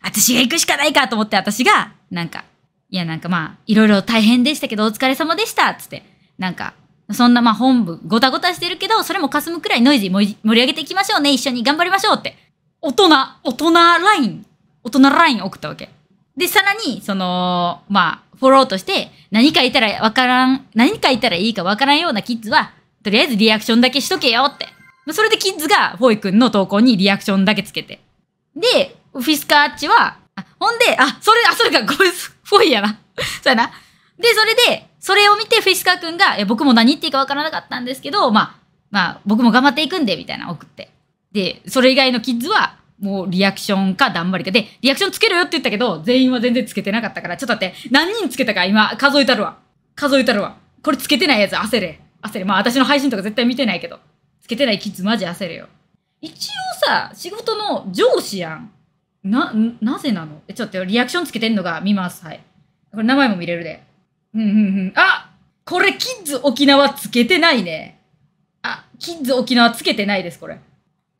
私が行くしかないかと思って、私が、なんか、いや、なんかまあ、いろいろ大変でしたけど、お疲れ様でしたつって、なんか、そんなまあ本部、ごたごたしてるけど、それも霞むくらいノイジー盛り上げていきましょうね、一緒に頑張りましょうって。大人、大人ライン、大人ライン送ったわけ。で、さらに、その、まあ、フォローとして、何かいたらわからん、何かいたらいいかわからんようなキッズは、とりあえずリアクションだけしとけよって。それでキッズがフォイ君の投稿にリアクションだけつけて。で、フィスカーチは、ほんで、あ、それ、あ、それか、これ、フォイやな。そうやな。で、それで、それを見てフィスカー君が、え僕も何言っていいかわからなかったんですけど、まあ、まあ、僕も頑張っていくんで、みたいな送って。で、それ以外のキッズは、もうリアクションかだんまりか。で、リアクションつけるよって言ったけど、全員は全然つけてなかったから、ちょっと待って、何人つけたか今、数えたるわ。数えたるわ。これつけてないやつ、焦れ。焦る。まあ私の配信とか絶対見てないけど。つけてないキッズマジ焦るよ。一応さ、仕事の上司やん。な、なぜなのえ、ちょっとリアクションつけてんのが見ます。はい。これ名前も見れるで。うんうんうん。あこれキッズ沖縄つけてないね。あ、キッズ沖縄つけてないです、これ。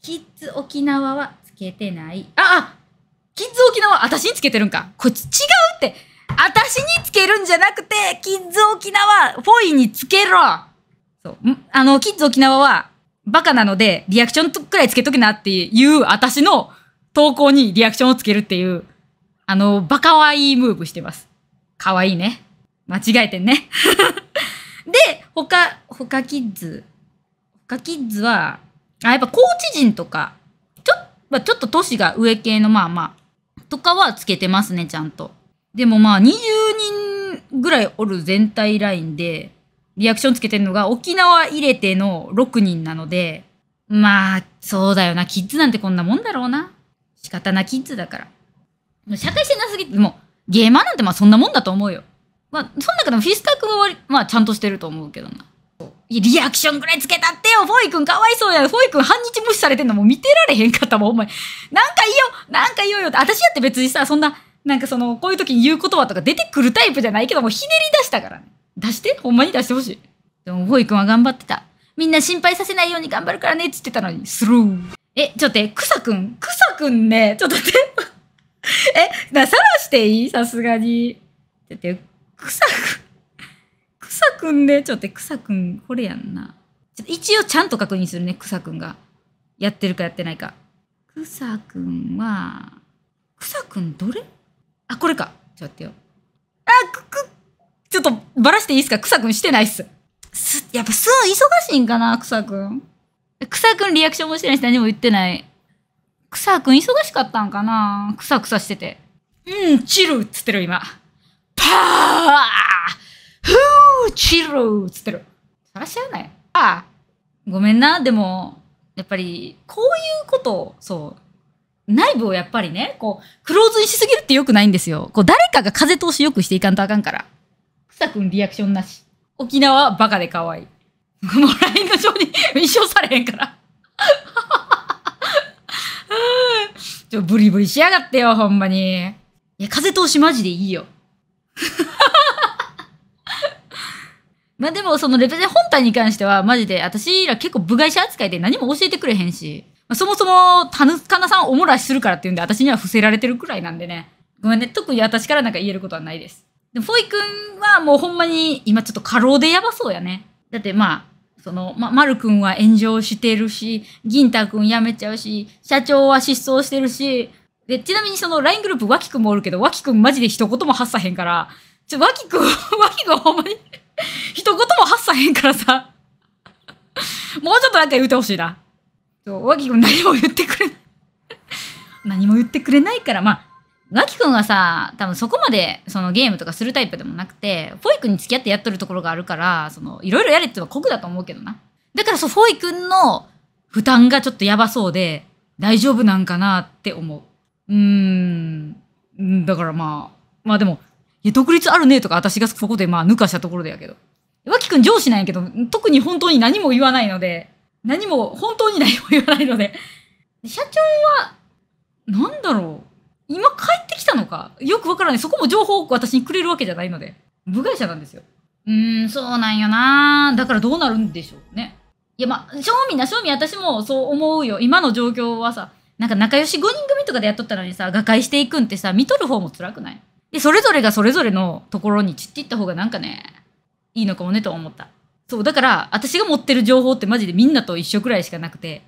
キッズ沖縄はつけてない。あ、あキッズ沖縄、私につけてるんか。こいつ違うって。私につけるんじゃなくて、キッズ沖縄、フォイにつけろ。そう。あの、キッズ沖縄は、バカなので、リアクションくらいつけとけなっていう、私の投稿にリアクションをつけるっていう、あの、バカわいいムーブしてます。かわいいね。間違えてんね。で、他、他キッズ。他キッズは、あ、やっぱ高知人とか、ちょ、まあ、ちょっと市が上系のまあまあ、とかはつけてますね、ちゃんと。でもまあ、20人ぐらいおる全体ラインで、リアクションつけてるのが、沖縄入れての6人なので、まあ、そうだよな。キッズなんてこんなもんだろうな。仕方なキッズだから。社会性なすぎて、もう、ゲーマーなんてまあそんなもんだと思うよ。まあ、そん中でもフィスカー君はまあちゃんとしてると思うけどな。リアクションぐらいつけたってよフォイ君かわいそうやフォイ君半日無視されてんのもう見てられへんかったもん、お前。なんかいいよなんかいいよよって。私だって別にさ、そんな、なんかその、こういう時に言う言葉とか出てくるタイプじゃないけど、もうひねり出したからね。出してほんまに出してほしい。でも、ボイ君は頑張ってた。みんな心配させないように頑張るからねって言ってたのに、スルー。え、ちょっと待って、草くん草くんね、ちょっと待って。え、な、さらしていいさすがに。ょって、草くん、草くんね、ちょっと待って、草くん、これやんな。一応ちゃんと確認するね、草くんが。やってるかやってないか。草くんは、草くんどれあ、これか。ちょっと待ってよ。あ、く、く、ちょっとばらしていいですか草くんしてないっす。す、やっぱす、忙しいんかな草くん。草くんリアクションもしてないし何も言ってない。草くん忙しかったんかな草草してて。うん、チルっつってる今。パーふーチルっつってる。そらしゃあない。ああ。ごめんな。でも、やっぱり、こういうことを、そう。内部をやっぱりね、こう、クローズにしすぎるって良くないんですよ。こう、誰かが風通し良くしていかんとあかんから。たくんリアクションなし。沖縄バカで可愛い。もう LINE の上に一 生されへんから ちょ、ブリブリしやがってよ、ほんまに。いや、風通しマジでいいよ。まあでも、そのレベルで本体に関しては、マジで、私ら結構部外者扱いで何も教えてくれへんし、まあ、そもそも、田ぬさんおもらしするからっていうんで、私には伏せられてるくらいなんでね。ごめんね、特に私からなんか言えることはないです。でもフォイ君はもうほんまに今ちょっと過労でやばそうやね。だってまあ、その、ま、マくんは炎上してるし、銀太くん辞めちゃうし、社長は失踪してるし、で、ちなみにその LINE グループ、脇君もおるけど、脇君マジで一言も発さへんから、ちょ、脇君、脇君ほんまに一言も発さへんからさもうちょっとなんか言ってほしいな。脇君何も言ってくれ何も言ってくれないから、まあ、ガキ君はさ多分そこまでそのゲームとかするタイプでもなくてフォイ君に付き合ってやっとるところがあるからそのいろいろやれってのは酷だと思うけどなだからそうフォイ君の負担がちょっとやばそうで大丈夫なんかなって思ううんだからまあまあでもいや独立あるねとか私がそこでまあ抜かしたところでやけど脇くん上司なんやけど特に本当に何も言わないので何も本当に何も言わないので社長はなんだろう今帰ってきたのかよくわからない。そこも情報を私にくれるわけじゃないので。部外者なんですよ。うーん、そうなんよなだからどうなるんでしょうね。いや、ま正味な、正味私もそう思うよ。今の状況はさ、なんか仲良し5人組とかでやっとったのにさ、瓦解していくんってさ、見とる方も辛くないで、それぞれがそれぞれのところに散っていった方がなんかね、いいのかもねと思った。そう、だから、私が持ってる情報ってマジでみんなと一緒くらいしかなくて。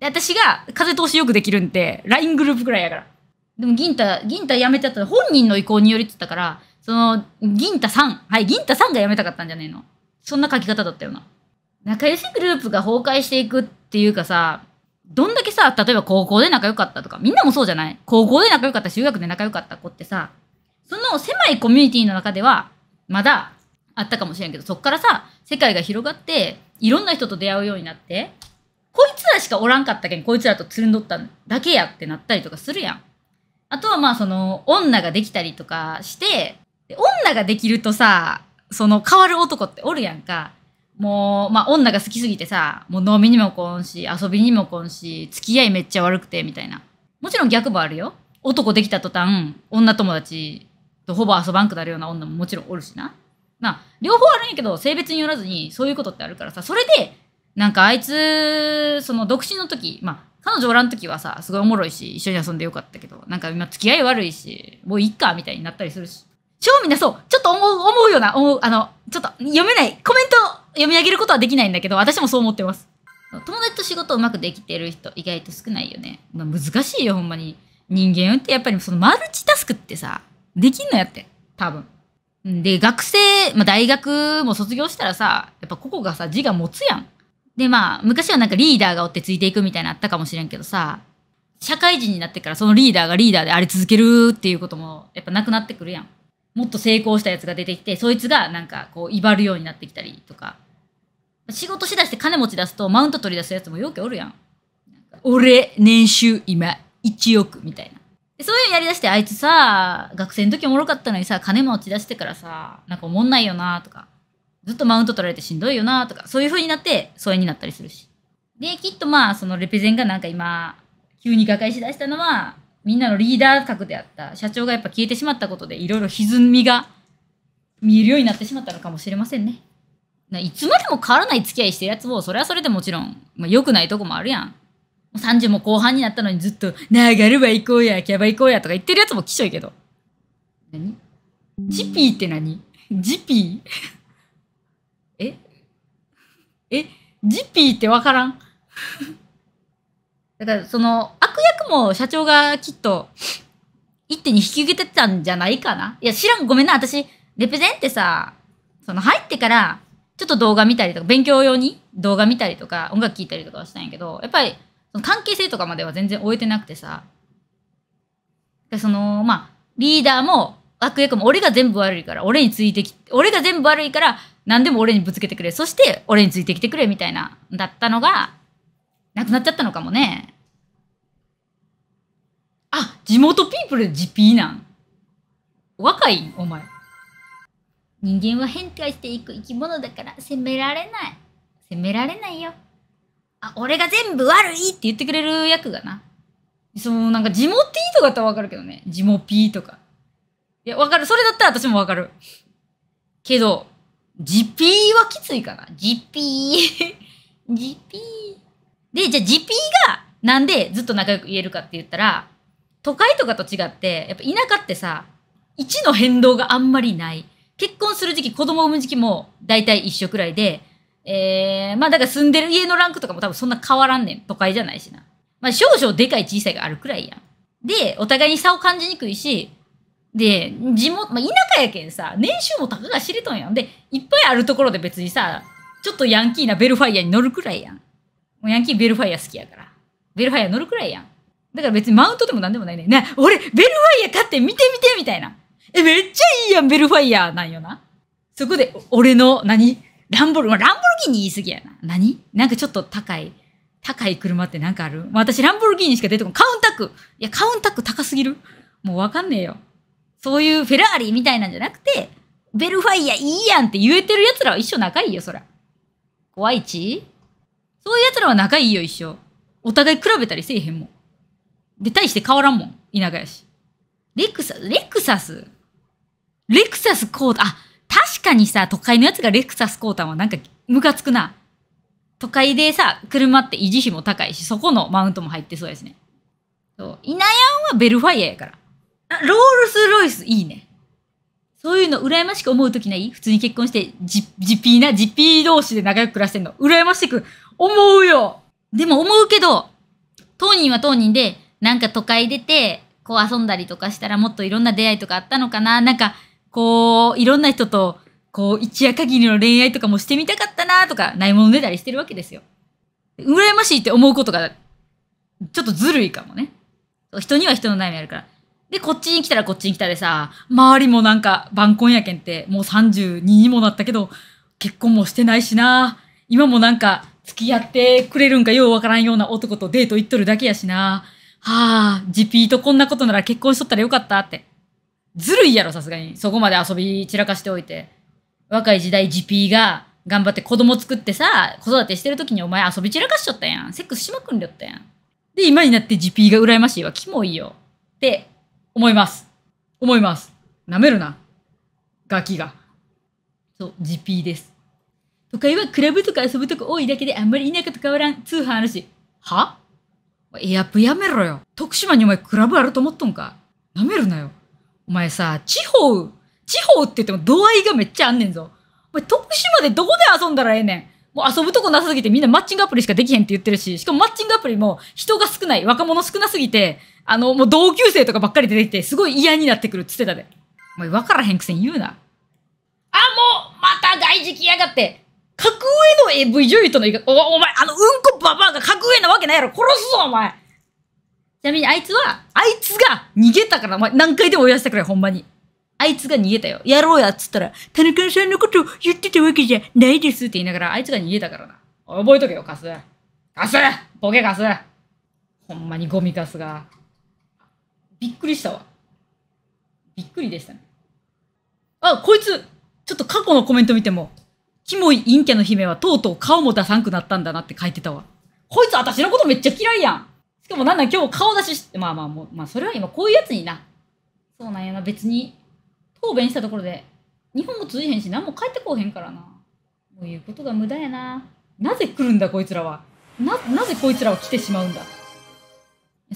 で、私が風通しよくできるんって、LINE グループくらいやから。でも銀太、銀太辞めちゃった本人の意向によりって言ったから、その、銀太さん。はい、銀太さんが辞めたかったんじゃねえの。そんな書き方だったよな。仲良しグループが崩壊していくっていうかさ、どんだけさ、例えば高校で仲良かったとか、みんなもそうじゃない高校で仲良かった、中学で仲良かった子ってさ、その狭いコミュニティの中では、まだあったかもしれんけど、そっからさ、世界が広がって、いろんな人と出会うようになって、こいつらしかおらんかったけん、こいつらとつるんどっただけやってなったりとかするやん。あとはまあその女ができたりとかしてで女ができるとさその変わる男っておるやんかもうまあ女が好きすぎてさもう飲みにもこんし遊びにもこんし付き合いめっちゃ悪くてみたいなもちろん逆もあるよ男できた途端女友達とほぼ遊ばんくなるような女ももちろんおるしなまあ両方あるんやけど性別によらずにそういうことってあるからさそれでなんかあいつ、その独身の時、まあ、彼女おらん時はさ、すごいおもろいし、一緒に遊んでよかったけど、なんか今付き合い悪いし、もういっか、みたいになったりするし。超みんなそう、ちょっと思う、思うような、思う、あの、ちょっと読めない、コメント読み上げることはできないんだけど、私もそう思ってます。友達と仕事うまくできてる人、意外と少ないよね。まあ、難しいよ、ほんまに。人間ってやっぱりそのマルチタスクってさ、できんのやって、多分。で、学生、まあ、大学も卒業したらさ、やっぱここがさ、字が持つやん。でまあ昔はなんかリーダーがおってついていくみたいなあったかもしれんけどさ社会人になってからそのリーダーがリーダーであり続けるっていうこともやっぱなくなってくるやん。もっと成功したやつが出てきてそいつがなんかこう威張るようになってきたりとか仕事しだして金持ち出すとマウント取り出すやつもよくおるやん。ん俺年収今1億みたいな。そういうのやりだしてあいつさ学生の時おもろかったのにさ金持ち出してからさなんかおもんないよなとかずっとマウント取られてしんどいよなとか、そういう風になって疎遠になったりするし。で、きっとまあ、そのレペゼンがなんか今、急に瓦解しだしたのは、みんなのリーダー格であった社長がやっぱ消えてしまったことで、いろいろ歪みが見えるようになってしまったのかもしれませんね。いつまでも変わらない付き合いしてるやつも、それはそれでもちろん、まあ、良くないとこもあるやん。30も後半になったのにずっと、なあ、ガルバ行こうや、キャバ行こうやとか言ってるやつもきしょいけど。何ジピーって何ジピーええジピーってわからんだからその悪役も社長がきっと一手に引き受けてたんじゃないかないや知らんごめんな私レペゼンってさその入ってからちょっと動画見たりとか勉強用に動画見たりとか音楽聴いたりとかはしたんやけどやっぱりその関係性とかまでは全然終えてなくてさでそのまあリーダーも悪役も俺が全部悪いから、俺についてき、俺が全部悪いから、何でも俺にぶつけてくれ。そして、俺についてきてくれ、みたいな、だったのが、なくなっちゃったのかもね。あ、地元ピープルで GP なん。若いお前。人間は変化していく生き物だから、責められない。責められないよ。あ、俺が全部悪いって言ってくれる役がな。その、なんか、地元テとかだったらわかるけどね。地元ピーとか。いや、わかる。それだったら私もわかる。けど、ジピーはきついかな。ジピー。ジピー。で、じゃあジピーがなんでずっと仲良く言えるかって言ったら、都会とかと違って、やっぱ田舎ってさ、置の変動があんまりない。結婚する時期、子供を産む時期も大体一緒くらいで、えー、まあだから住んでる家のランクとかも多分そんな変わらんねん。都会じゃないしな。まあ少々でかい小さいがあるくらいやん。で、お互いに差を感じにくいし、で、地元、まあ、田舎やけんさ、年収もたかが知れとんやん。で、いっぱいあるところで別にさ、ちょっとヤンキーなベルファイアに乗るくらいやん。もうヤンキーベルファイア好きやから。ベルファイア乗るくらいやん。だから別にマウントでもなんでもないね。な、俺、ベルファイア買って見てみてみたいな。え、めっちゃいいやん、ベルファイアなんよな。そこで、俺の、何ランボル、ランボルギーニ言いすぎやな。何なんかちょっと高い、高い車ってなんかある、ま私、ランボルギーニしか出てこない。カウンタックいや、カウンタック高すぎるもうわかんねえよ。そういうフェラーリみたいなんじゃなくて、ベルファイアいいやんって言えてる奴らは一緒仲いいよ、そら。怖いちそういう奴らは仲いいよ、一緒。お互い比べたりせえへんもん。で、大して変わらんもん。田舎やし。レクサス、レクサスレクサスコータ、あ、確かにさ、都会のやつがレクサスコータはなんかムカつくな。都会でさ、車って維持費も高いし、そこのマウントも入ってそうですね。そう。稲屋はベルファイアやから。ロールス・ロイス、いいね。そういうの羨ましく思うときない普通に結婚して、ジ、じピーな、ジピー同士で仲良く暮らしてんの。羨ましく思うよでも思うけど、当人は当人で、なんか都会出て、こう遊んだりとかしたらもっといろんな出会いとかあったのかななんか、こう、いろんな人と、こう、一夜限りの恋愛とかもしてみたかったなとか、ないものねだりしてるわけですよ。羨ましいって思うことが、ちょっとずるいかもね。人には人の悩みあるから。で、こっちに来たらこっちに来たでさ、周りもなんか晩婚やけんって、もう32にもなったけど、結婚もしてないしな、今もなんか付き合ってくれるんかようわからんような男とデート行っとるだけやしな、はあ、ジピーとこんなことなら結婚しとったらよかったって。ずるいやろ、さすがに。そこまで遊び散らかしておいて。若い時代、ジピーが頑張って子供作ってさ、子育てしてる時にお前遊び散らかしちゃったやん。セックスしまくんりょったやん。で、今になってジピーが羨ましいわ。キモいよ。って思います。思います。なめるな。ガキが。そう、GP です。都会はクラブとか遊ぶとこ多いだけであんまり田舎と変わらん通販あるし。はエアップやめろよ。徳島にお前クラブあると思っとんか。なめるなよ。お前さ、地方、地方って言っても度合いがめっちゃあんねんぞ。お前徳島でどこで遊んだらええねん。もう遊ぶとこなさすぎてみんなマッチングアプリしかできへんって言ってるし、しかもマッチングアプリも人が少ない、若者少なすぎて、あの、もう同級生とかばっかり出てきて、すごい嫌になってくるっつってたで。お前分からへんくせに言うな。あ、もう、また外事来やがって。格上の AV 女優との言い方、お、お前、あのうんこババアが格上なわけないやろ、殺すぞ、お前。ちなみにあいつは、あいつが逃げたから、お前何回でも追い出してくれ、ほんまに。あいつが逃げたよ。やろうやっつったら、田中さんのこと言ってたわけじゃないですって言いながら、あいつが逃げたからな。覚えとけよ、カス。カスボケカスほんまにゴミカスが。びっくりしたわ。びっくりでしたね。あ、こいつちょっと過去のコメント見ても、キモい陰キャの姫はとうとう顔も出さんくなったんだなって書いてたわ。こいつ私のことめっちゃ嫌いやんしかもなんなん今日顔出しして、まあまあもう、まあそれは今こういうやつにな。そうなんやな、別に答弁したところで日本語通じへんし何も返ってこうへんからなもういうことが無駄やななぜ来るんだこいつらはななぜこいつらは来てしまうんだ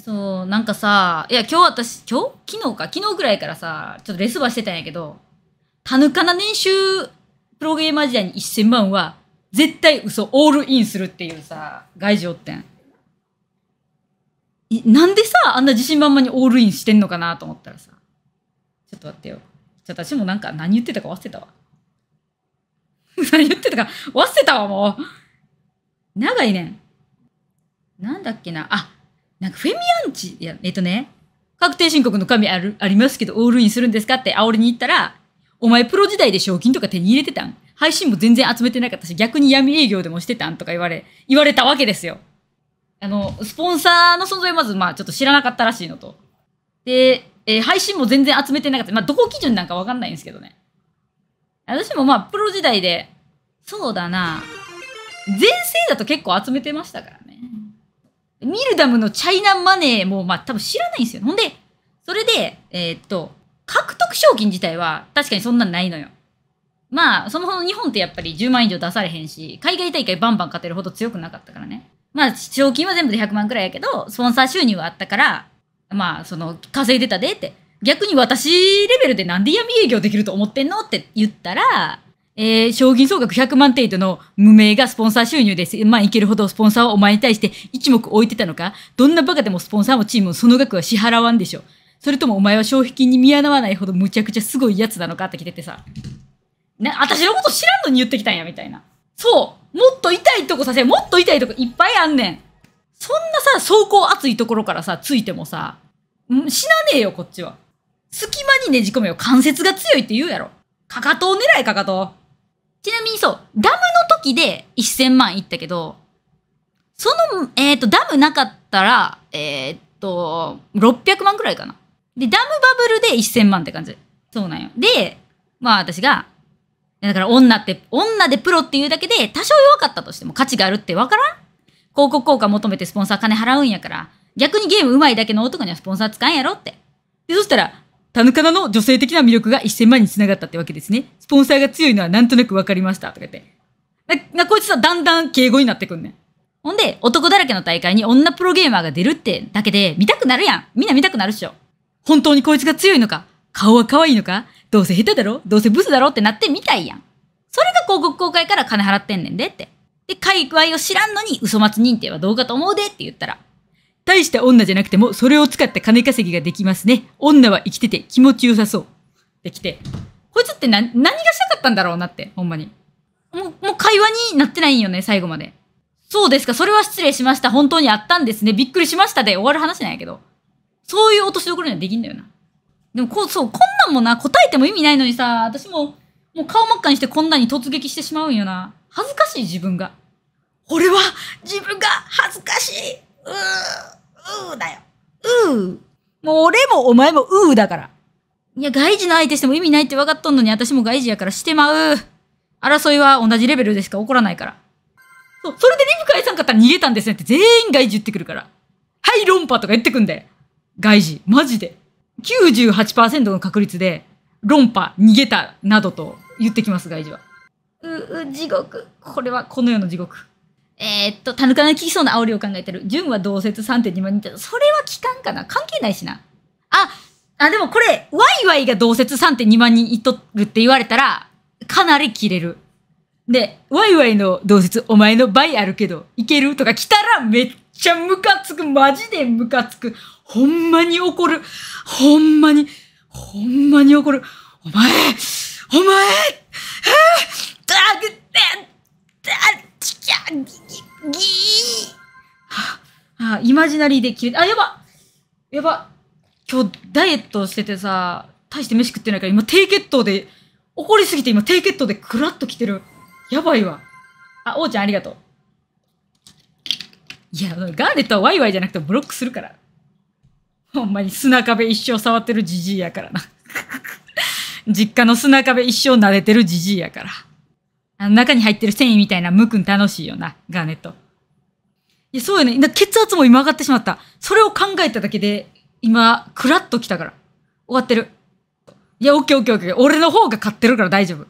そうなんかさいや今日私今日昨日か昨日ぐらいからさちょっとレスバしてたんやけどたぬかな年収プロゲーマー時代に1000万は絶対嘘オールインするっていうさ外事おってんなんでさあんな自信満々にオールインしてんのかなと思ったらさちょっと待ってよじゃあ私もなんか何言ってたか忘れたわ。何言ってたか忘れ たわ、もう。長いねん。なんだっけな。あ、なんかフェミアンチ、いや、えっとね、確定申告の紙あるありますけど、オールインするんですかって煽りに行ったら、お前プロ時代で賞金とか手に入れてたん配信も全然集めてなかったし、逆に闇営業でもしてたんとか言われ、言われたわけですよ。あの、スポンサーの存在まず、まあ、ちょっと知らなかったらしいのと。で、えー、配信も全然集めてなかった。まあ、どこ基準なんかわかんないんですけどね。私もまあ、プロ時代で、そうだな。全世だと結構集めてましたからね。ミルダムのチャイナマネーも、まあ、多分知らないんですよ。ほんで、それで、えー、っと、獲得賞金自体は確かにそんなんないのよ。まあ、そもそも日本ってやっぱり10万以上出されへんし、海外大会バンバン勝てるほど強くなかったからね。まあ、賞金は全部で100万くらいやけど、スポンサー収入はあったから、まあ、その、稼いでたでって。逆に私レベルでなんで闇営業できると思ってんのって言ったら、えー、賞金総額100万程度の無名がスポンサー収入です。まあ、いけるほどスポンサーはお前に対して一目置いてたのかどんなバカでもスポンサーもチームもその額は支払わんでしょ。それともお前は消費金に見合わないほどむちゃくちゃすごいやつなのかって来ててさ。な、私のこと知らんのに言ってきたんや、みたいな。そう。もっと痛いとこさせ、もっと痛いとこいっぱいあんねん。そんなさ、走行熱いところからさ、ついてもさ、うん、死なねえよ、こっちは。隙間にねじ込めよ。関節が強いって言うやろ。かかとを狙い、かかと。ちなみにそう、ダムの時で1000万いったけど、その、えっ、ー、と、ダムなかったら、えっ、ー、と、600万くらいかな。で、ダムバブルで1000万って感じ。そうなんよ。で、まあ私が、だから女って、女でプロっていうだけで多少弱かったとしても価値があるってわからん広告効果求めてスポンサー金払うんやから、逆にゲーム上手いだけの男にはスポンサーつかんやろって。で、そしたら、タヌカナの女性的な魅力が1000万につながったってわけですね。スポンサーが強いのはなんとなく分かりました。とか言って。な、な、こいつさ、だんだん敬語になってくんねん。ほんで、男だらけの大会に女プロゲーマーが出るってだけで、見たくなるやん。みんな見たくなるっしょ。本当にこいつが強いのか顔は可愛いのかどうせ下手だろどうせブスだろってなってみたいやん。それが広告公開から金払ってんねんでって。で、界隈を知らんのに嘘松認定はどうかと思うでって言ったら、大した女じゃなくても、それを使った金稼ぎができますね。女は生きてて気持ちよさそう。できて。こいつって何、何がしたかったんだろうなって、ほんまに。もう、もう会話になってないんよね、最後まで。そうですか、それは失礼しました。本当にあったんですね。びっくりしましたで終わる話なんやけど。そういう落としどころにはできんだよな。でも、こう、そう、こんなんもな、答えても意味ないのにさ、私も、もう顔真っ赤にしてこんなに突撃してしまうんよな。恥ずかしい自分が。俺は自分が恥ずかしいううーだよ。うー。もう俺もお前もうーだから。いや、外事の相手しても意味ないって分かっとんのに私も外事やからしてまう。争いは同じレベルでしか起こらないから。そう、それでリプ返さんかったら逃げたんですねって全員外事言ってくるから。はい、論破とか言ってくんで。外事、マジで。98%の確率で、論破、逃げた、などと言ってきます、外事は。う、う、地獄。これはこの世の地獄。えー、っと、たぬかがききそうな煽りを考えてる。純は同説3.2万人って、それは聞かんかな関係ないしな。あ、あ、でもこれ、ワイワイが同説3.2万人いっとるって言われたら、かなり切れる。で、ワイワイの同説、お前の倍あるけど、いけるとか来たらめっちゃムカつく。マジでムカつく。ほんまに怒る。ほんまに、ほんまに怒る。お前お前えー、だぐって、だちきゃぎぎはあ、イマジナリーで切れあ、やばやば今日ダイエットしててさ、大して飯食ってないから今低血糖で、怒りすぎて今低血糖でクラッときてる。やばいわ。あ、おうちゃんありがとう。いや、ガーネットはワイワイじゃなくてブロックするから。ほんまに砂壁一生触ってるじじいやからな。実家の砂壁一生撫でてるじじいやから。あの中に入ってる繊維みたいなむくん楽しいよな、ガーネット。いや、そうよね。血圧も今上がってしまった。それを考えただけで、今、クラッときたから。終わってる。いや、オッケーオッケーオッケー。俺の方が勝ってるから大丈夫。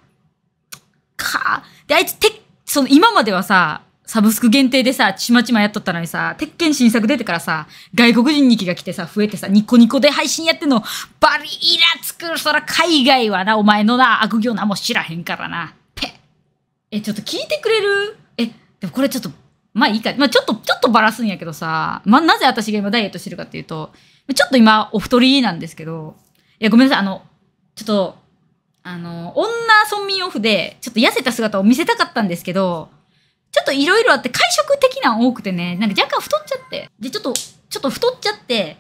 かぁ。で、あいつ、て、その、今まではさ、サブスク限定でさ、ちまちまやっとったのにさ、鉄拳新作出てからさ、外国人に気が来てさ、増えてさ、ニコニコで配信やってんの、バリイラつく。そら海外はな、お前のな、悪行なも知らへんからな。え、ちょっと聞いてくれるえ、でもこれちょっと、まあいいか。まあちょっと、ちょっとバラすんやけどさ、まあなぜ私が今ダイエットしてるかっていうと、ちょっと今お太りなんですけど、いや、ごめんなさい、あの、ちょっと、あの、女村民オフで、ちょっと痩せた姿を見せたかったんですけど、ちょっといろいろあって、会食的な多くてね、なんか若干太っちゃって。で、ちょっと、ちょっと太っちゃって、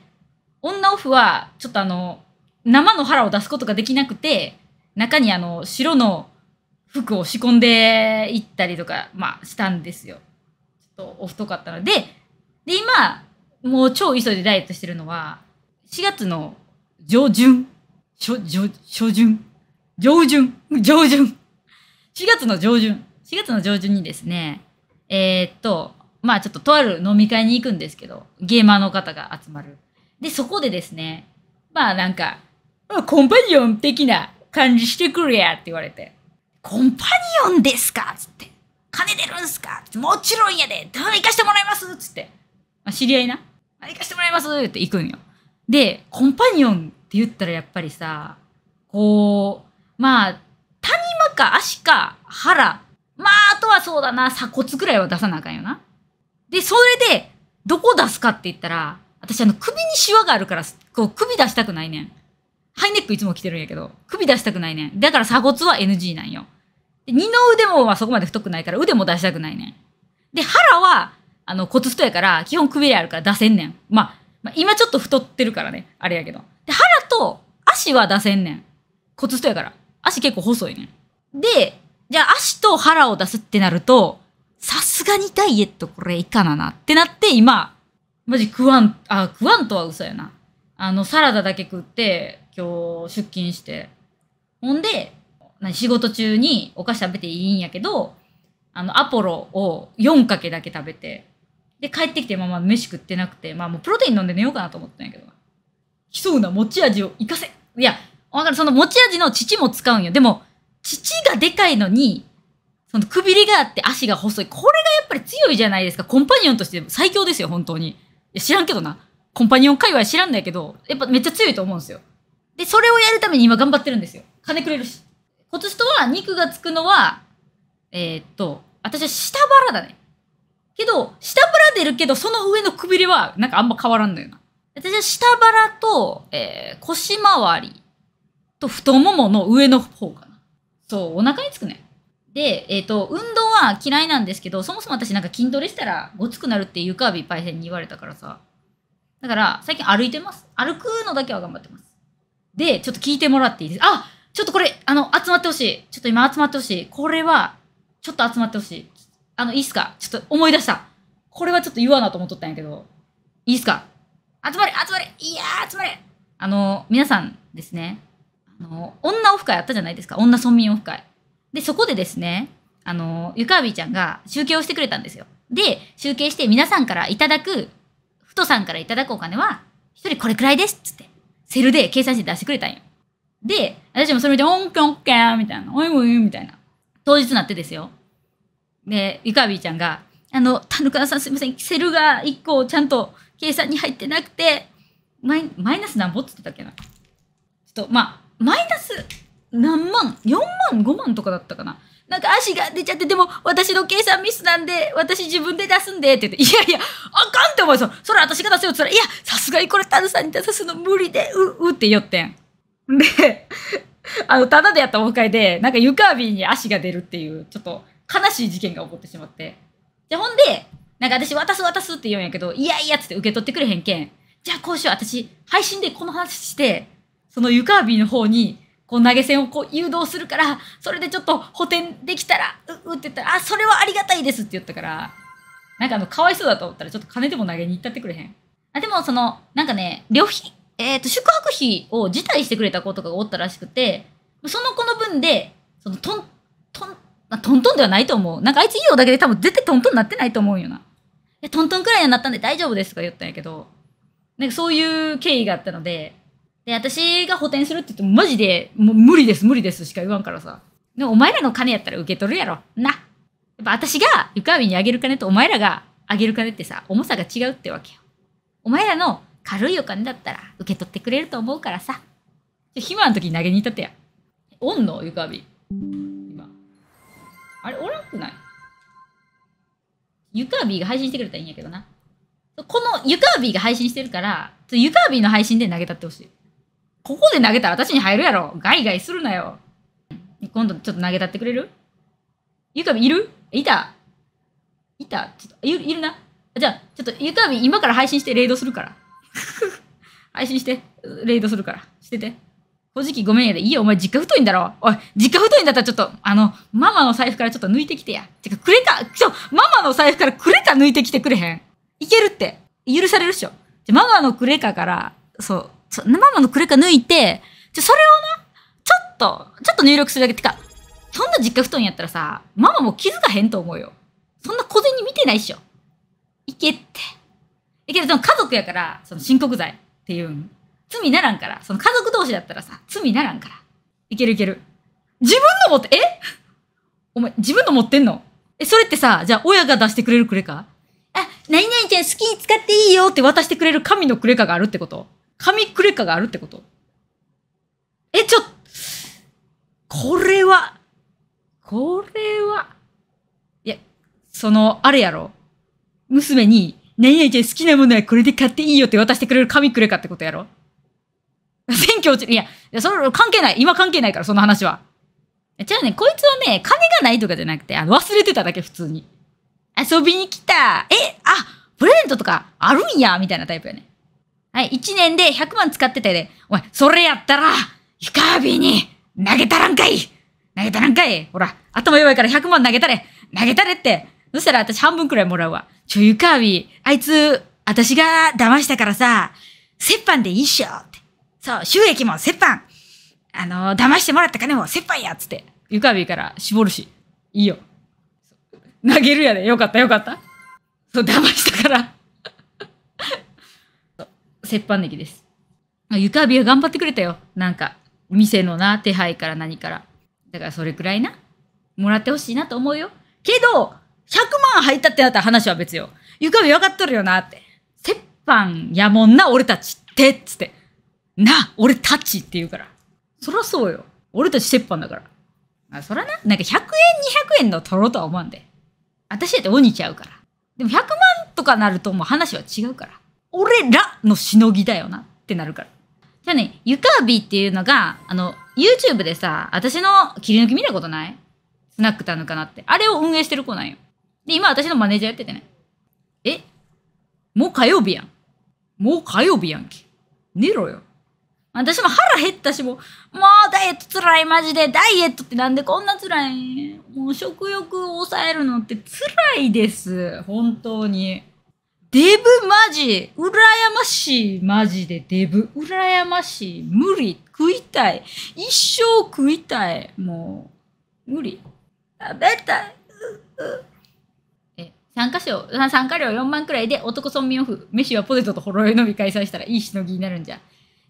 女オフは、ちょっとあの、生の腹を出すことができなくて、中にあの、白の服を仕込んでいったりとか、まあ、したんですよ。ちょっとお太かったので、で、今、もう超急いでダイエットしてるのは、4月の上旬、初、上、初旬、上旬、上旬、4月の上旬、4月の上旬にですね、えー、っと、まあちょっととある飲み会に行くんですけど、ゲーマーの方が集まる。で、そこでですね、まあなんか、コンパニオン的な感じしてくるやって言われて。コンパニオンですかつって。金出るんすかもちろんやで行かしてもらいますつって。まあ、知り合いな。行かしてもらいますって行くんよ。で、コンパニオンって言ったらやっぱりさ、こう、まあ、谷間か足か腹。まあ、あとはそうだな、鎖骨ぐらいは出さなあかんよな。で、それで、どこ出すかって言ったら、私あの首にシワがあるから、こう首出したくないねん。ハイネックいつも着てるんやけど、首出したくないねん。だから鎖骨は NG なんよ。二の腕もあそこまで太くないから腕も出したくないねん。で、腹は、あの、骨太やから、基本くびれあるから出せんねん。まあ、まあ、今ちょっと太ってるからね、あれやけど。で、腹と足は出せんねん。骨太やから。足結構細いねん。で、じゃあ足と腹を出すってなると、さすがにダイエットこれいかななってなって今、マジ食わん、あ、食わんとは嘘やな。あの、サラダだけ食って、今日出勤して。ほんで、仕事中にお菓子食べていいんやけど、あの、アポロを4かけだけ食べて、で、帰ってきて、まあまあ飯食ってなくて、まあもうプロテイン飲んで寝ようかなと思ったんやけど。競うな、持ち味を活かせ。いや、わかる、その持ち味の父も使うんよ。でも、父がでかいのに、そのくびれがあって足が細い。これがやっぱり強いじゃないですか。コンパニオンとして最強ですよ、本当に。いや、知らんけどな。コンパニオン界隈知らんだけど、やっぱめっちゃ強いと思うんですよ。で、それをやるために今頑張ってるんですよ。金くれるし。骨ストは肉がつくのは、えー、っと、私は下腹だね。けど、下腹出るけど、その上のくびれは、なんかあんま変わらんのよな。私は下腹と、えー、腰回りと太ももの上の方かな。そう、お腹につくね。で、えっ、ー、と、運動は嫌いなんですけど、そもそも私なんか筋トレしたらごつくなるって床かびパイセンに言われたからさ。だから、最近歩いてます。歩くのだけは頑張ってます。で、ちょっと聞いてもらっていいですあちょっとこれ、あの、集まってほしい。ちょっと今集まってほしい。これは、ちょっと集まってほしい。あの、いいっすかちょっと思い出した。これはちょっと言わなと思っとったんやけど、いいっすか集まれ集まれいやー集まれあの、皆さんですね、あの、女オフ会あったじゃないですか。女村民オフ会。で、そこでですね、あの、ゆかびちゃんが集計をしてくれたんですよ。で、集計して皆さんからいただく、ふとさんからいただくお金は、一人これくらいですっつって、セルで計算して出してくれたんよ。で、私もそれで、オンケオンケャーみたいな、おいおいみたいな。当日なってですよ。で、ゆかびーちゃんが、あの、たぬかさんすいません、セルが1個ちゃんと計算に入ってなくて、マイマイナス何ぼっつってたっけな。ちょっと、まあ、マイナス何万 ?4 万 ?5 万とかだったかな。なんか足が出ちゃって、でも私の計算ミスなんで、私自分で出すんでって言って、いやいや、あかんって思いそう。それ私が出せよって言ったら、いや、さすがにこれタヌさんに出さすの無理で、う、うって言ってん。で、あの、ただでやったオフ会で、なんか床カに足が出るっていう、ちょっと悲しい事件が起こってしまって。じゃ、ほんで、なんか私渡す渡すって言うんやけど、いやいやっつって受け取ってくれへんけん。じゃあこうしよう。私、配信でこの話して、その床カの方に、こう投げ銭をこう誘導するから、それでちょっと補填できたら、う、うって言ったら、あ、それはありがたいですって言ったから、なんかあの、かわいそうだと思ったら、ちょっと金でも投げに行ったってくれへん。あ、でもその、なんかね、旅費、えっ、ー、と、宿泊費を辞退してくれた子とかがおったらしくて、その子の分で、そのトン、トン、まトントンではないと思う。なんかあいついいよだけで多分絶対トントンになってないと思うよな。え、トントンくらいになったんで大丈夫ですとか言ったんやけど、なんかそういう経緯があったので、で、私が補填するって言ってもマジで、もう無理です無理ですしか言わんからさ。でもお前らの金やったら受け取るやろ。な。やっぱ私が床上にあげる金とお前らがあげる金ってさ、重さが違うってわけよ。お前らの軽いお金だったら受け取ってくれると思うからさ。暇の時に投げに行ったってや。おんのゆかび。今。あれ、おらんくないゆかびが配信してくれたらいいんやけどな。このゆかびが配信してるから、ゆかびの配信で投げたってほしい。ここで投げたら私に入るやろ。ガイガイするなよ。今度ちょっと投げたってくれるゆかびいるいたいたちょっといるな。じゃあ、ちょっとゆかび今から配信してレイドするから。配信して、レイドするから。してて。正直ごめんやで。いいよ、お前、実家太いんだろ。おい、実家太いんだったらちょっと、あの、ママの財布からちょっと抜いてきてや。てか、くれか、ちょ、ママの財布からくれか抜いてきてくれへん。いけるって。許されるっしょ。じゃ、ママのクレカから、そう、そママのクレカ抜いて、じゃ、それをな、ちょっと、ちょっと入力するだけ。てか、そんな実家太いんやったらさ、ママも気づかへんと思うよ。そんな小銭見てないっしょ。いけって。えけど、その家族やから、その申告罪っていう罪ならんから。その家族同士だったらさ、罪ならんから。いけるいける。自分の持って、えお前、自分の持ってんのえ、それってさ、じゃあ親が出してくれるクレカあ、何々ちゃん好きに使っていいよって渡してくれる神のクレカがあるってこと神クレカがあるってことえ、ちょ、これは、これは、いや、その、あれやろ。娘に何々ちゃん好きなものはこれで買っていいよって渡してくれる紙くれかってことやろ選挙落ちる。いや、それ関係ない。今関係ないから、その話は。じゃあね、こいつはね、金がないとかじゃなくて、あの、忘れてただけ、普通に。遊びに来た。え、あ、プレゼントとかあるんや、みたいなタイプやね。はい、1年で100万使ってたで、ね、おい、それやったら、ヒカービーに投げたらんかい投げたらんかいほら、頭弱いから100万投げたれ投げたれってそしたら私半分くらいもらうわ。ちょ、ゆかび、あいつ、私が騙したからさ、折半でいいっしょって。そう、収益も折半。あの、騙してもらった金も折半やっつって。ゆかびから絞るし、いいよ。投げるやで。よかったよかった。そう、騙したから 折半歴です。ゆかびは頑張ってくれたよ。なんか、店のな、手配から何から。だからそれくらいな、もらってほしいなと思うよ。けど、100万入ったってなったら話は別よ。ゆかび分かっとるよなって。折半やもんな、俺たちって、つって。な、俺たちって言うから。そらそうよ。俺たち折半だから。あ、そらな、なんか100円、200円の取ろうとは思わんで。私だって鬼ちゃうから。でも100万とかなるともう話は違うから。俺らのしのぎだよなってなるから。じゃあね、ゆかびっていうのが、あの、YouTube でさ、私の切り抜き見たことないスナックたのかなって。あれを運営してる子なんよ。で、今私のマネージャーやっててね。えもう火曜日やん。もう火曜日やんけ。寝ろよ。私も腹減ったしも、もうダイエット辛いマジで。ダイエットってなんでこんな辛いもう食欲を抑えるのって辛いです。本当に。デブマジ。羨ましい。マジでデブ。羨ましい。無理。食いたい。一生食いたい。もう。無理。食べたい。参加賞、参加料4万くらいで男村民オフ、飯はポテトとほろ酔い飲み開催したらいいしのぎになるんじゃ。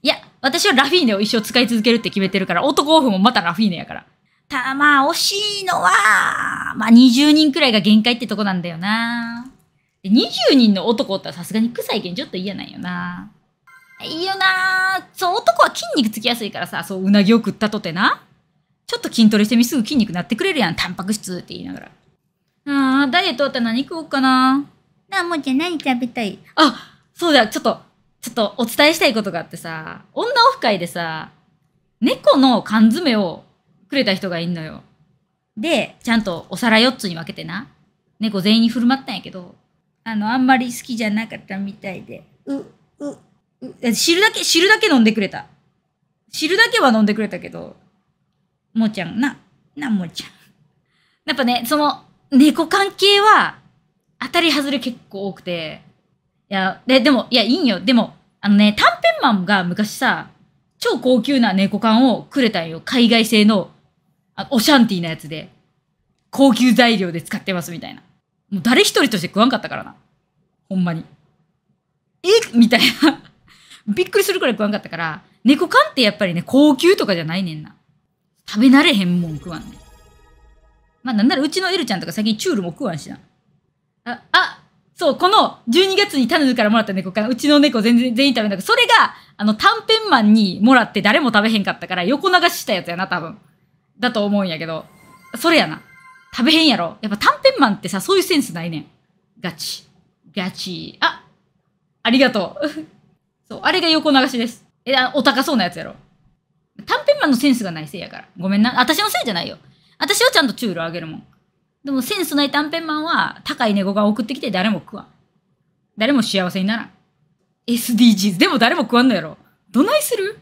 いや、私はラフィーネを一生使い続けるって決めてるから、男オフもまたラフィーネやから。たまあ、惜しいのは、まあ20人くらいが限界ってとこなんだよな。で20人の男ってさすがに臭いけんちょっと嫌なんよな。いいよなそう、男は筋肉つきやすいからさ、そう、うなぎを食ったとてな。ちょっと筋トレしてみすぐ筋肉なってくれるやん、タンパク質って言いながら。ああ、ダイエットったら何食おうかな。なあ、もちゃん何食べたいあ、そうだ、ちょっと、ちょっとお伝えしたいことがあってさ、女オフ会でさ、猫の缶詰をくれた人がいんのよ。で、ちゃんとお皿4つに分けてな、猫全員に振る舞ったんやけど、あの、あんまり好きじゃなかったみたいで、う、う、う、汁だけ、汁だけ飲んでくれた。汁だけは飲んでくれたけど、もーちゃん、な、な、もーちゃん。やっぱね、その、猫関係は当たり外れ結構多くて。いや、で、でも、いや、いいんよ。でも、あのね、短編マンが昔さ、超高級な猫缶をくれたんよ。海外製の、あオシャンティーなやつで。高級材料で使ってますみたいな。もう誰一人として食わんかったからな。ほんまに。えみたいな。びっくりするくらい食わんかったから、猫缶ってやっぱりね、高級とかじゃないねんな。食べ慣れへんもん食わんねん。まあなんならうちのエルちゃんとか最近チュールも食わんしな。あ、あ、そう、この12月にタヌルからもらった猫か、うちの猫全然、全員食べなくて、それが、あの短編マンにもらって誰も食べへんかったから横流ししたやつやな、多分。だと思うんやけど。それやな。食べへんやろ。やっぱ短編マンってさ、そういうセンスないねん。ガチ。ガチ。あありがとう。そう、あれが横流しです。え、お高そうなやつやろ。短編マンのセンスがないせいやから。ごめんな。私のせいじゃないよ。私はちゃんとチュールあげるもん。でもセンスない短編マンは高い猫が送ってきて誰も食わん。誰も幸せにならん。SDGs でも誰も食わんのやろ。どないする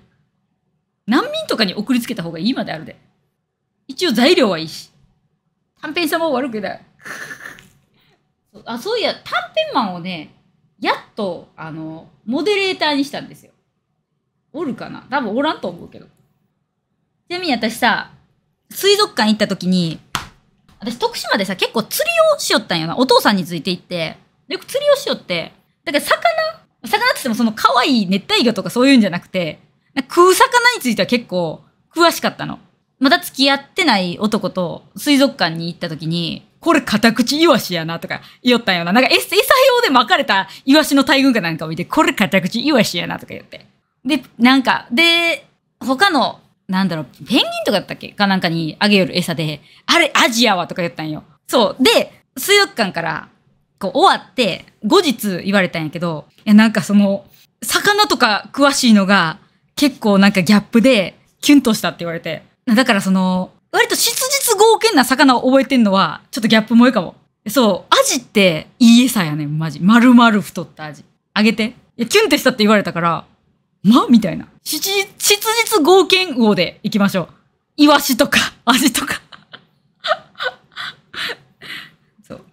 難民とかに送りつけた方がいいまであるで。一応材料はいいし。短編んも悪くない。あ、そういや、短編マンをね、やっと、あの、モデレーターにしたんですよ。おるかな多分おらんと思うけど。ちなみに私さ、水族館行った時に、私徳島でさ、結構釣りをしよったんやな。お父さんについて行って。よく釣りをしよって。だから魚魚って言ってもその可愛い熱帯魚とかそういうんじゃなくて、食う魚については結構詳しかったの。まだ付き合ってない男と水族館に行った時に、これ片口イワシやなとか言おったんよな。なんか餌用で巻かれたイワシの大群かなんかを見て、これ片口イワシやなとか言って。で、なんか、で、他のなんだろう、ペンギンとかだったっけかなんかにあげよる餌で、あれ、アジアはとか言ったんよ。そう。で、水族館から、こう、終わって、後日言われたんやけど、いや、なんかその、魚とか詳しいのが、結構なんかギャップで、キュンとしたって言われて。だからその、割と質実剛健な魚を覚えてんのは、ちょっとギャップもえかも。そう、アジっていい餌やねん、マジ。丸々太ったアジ。あげて。いや、キュンってしたって言われたから、まみたいな。し、質実合憲魚でいきましょう。イワシとか、ア ジとか。そう。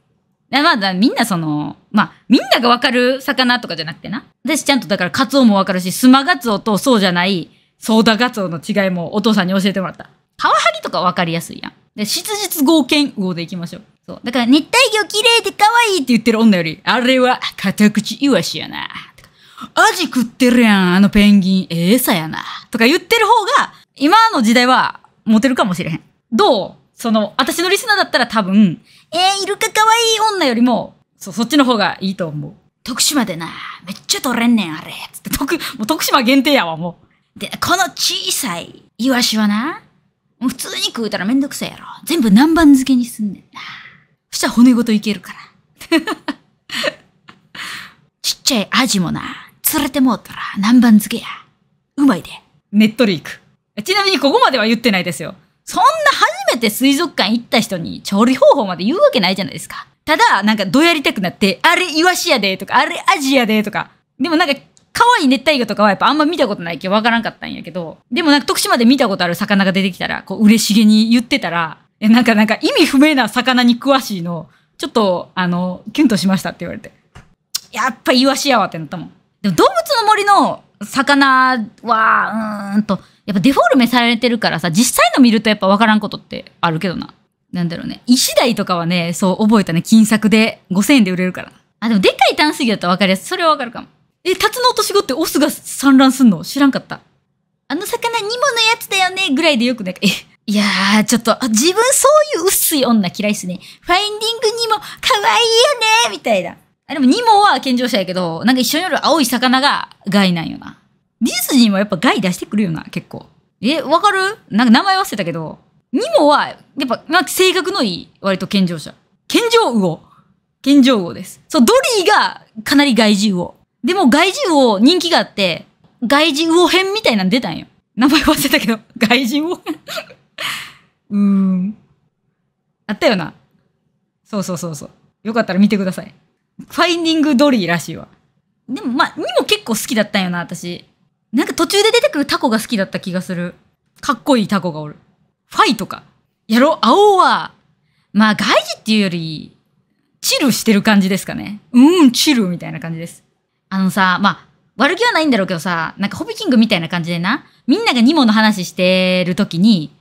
まあ、だみんなその、まあ、みんながわかる魚とかじゃなくてな。私ちゃんとだからカツオもわかるし、スマガツオとそうじゃない、ソーダガツオの違いもお父さんに教えてもらった。カワハギとかわかりやすいやん。で、質実合憲魚でいきましょう。そう。だから熱帯魚綺麗で可愛いって言ってる女より、あれは片口イワシやな。アジ食ってるやん、あのペンギン。ええー、さやな。とか言ってる方が、今の時代はモテるかもしれへん。どうその、私のリスナーだったら多分、えー、イルカ可愛い女よりも、そう、そっちの方がいいと思う。徳島でな、めっちゃ取れんねん、あれ。つって、徳、もう徳島限定やわ、もう。で、この小さいイワシはな、普通に食うたらめんどくさいやろ。全部南蛮漬けにすんねんな。そしたら骨ごといけるから。ちっちゃいアジもな、連れてもうたら何番付けや。うまいで。ねっとり行く。ちなみにここまでは言ってないですよ。そんな初めて水族館行った人に調理方法まで言うわけないじゃないですか。ただ、なんかどうやりたくなって、あれイワシやでとか、あれアジやでとか。でもなんか可愛い熱帯魚とかはやっぱあんま見たことないけどわからんかったんやけど、でもなんか徳島で見たことある魚が出てきたら、こう嬉しげに言ってたら、え、なんかなんか意味不明な魚に詳しいの、ちょっと、あの、キュンとしましたって言われて。やっぱイワシやわってなったもん。でも動物の森の魚は、うーんと、やっぱデフォルメされてるからさ、実際の見るとやっぱ分からんことってあるけどな。なんだろうね。石鯛とかはね、そう覚えたね。金策で5000円で売れるから。あ、でもでっかい淡水魚だったら分かりやすい。それは分かるかも。え、タツノオトシゴってオスが産卵すんの知らんかった。あの魚ニモのやつだよねぐらいでよくなんか、え、いやー、ちょっと、自分そういう薄い女嫌いっすね。ファインディングにも可愛いよねみたいな。あでもニモは健常者やけど、なんか一緒におる青い魚が害なんよな。ディズニーもやっぱ害出してくるよな、結構。え、わかるなんか名前忘れたけど、ニモは、やっぱ、なんか性格のいい、割と健常者。健常魚。健常魚です。そう、ドリーがかなり外獣魚。でも外獣魚人気があって、外獣魚編みたいなん出たんよ。名前忘れたけど、外 獣魚編 うーん。あったよな。そうそうそうそう。よかったら見てください。ファインディングドリーらしいわ。でもまあ、にも結構好きだったんよな、私。なんか途中で出てくるタコが好きだった気がする。かっこいいタコがおる。ファイとか。やろ、青は、まあ、外事っていうより、チルしてる感じですかね。うん、チルみたいな感じです。あのさ、まあ、悪気はないんだろうけどさ、なんかホビキングみたいな感じでな、みんながニモの話してる時に、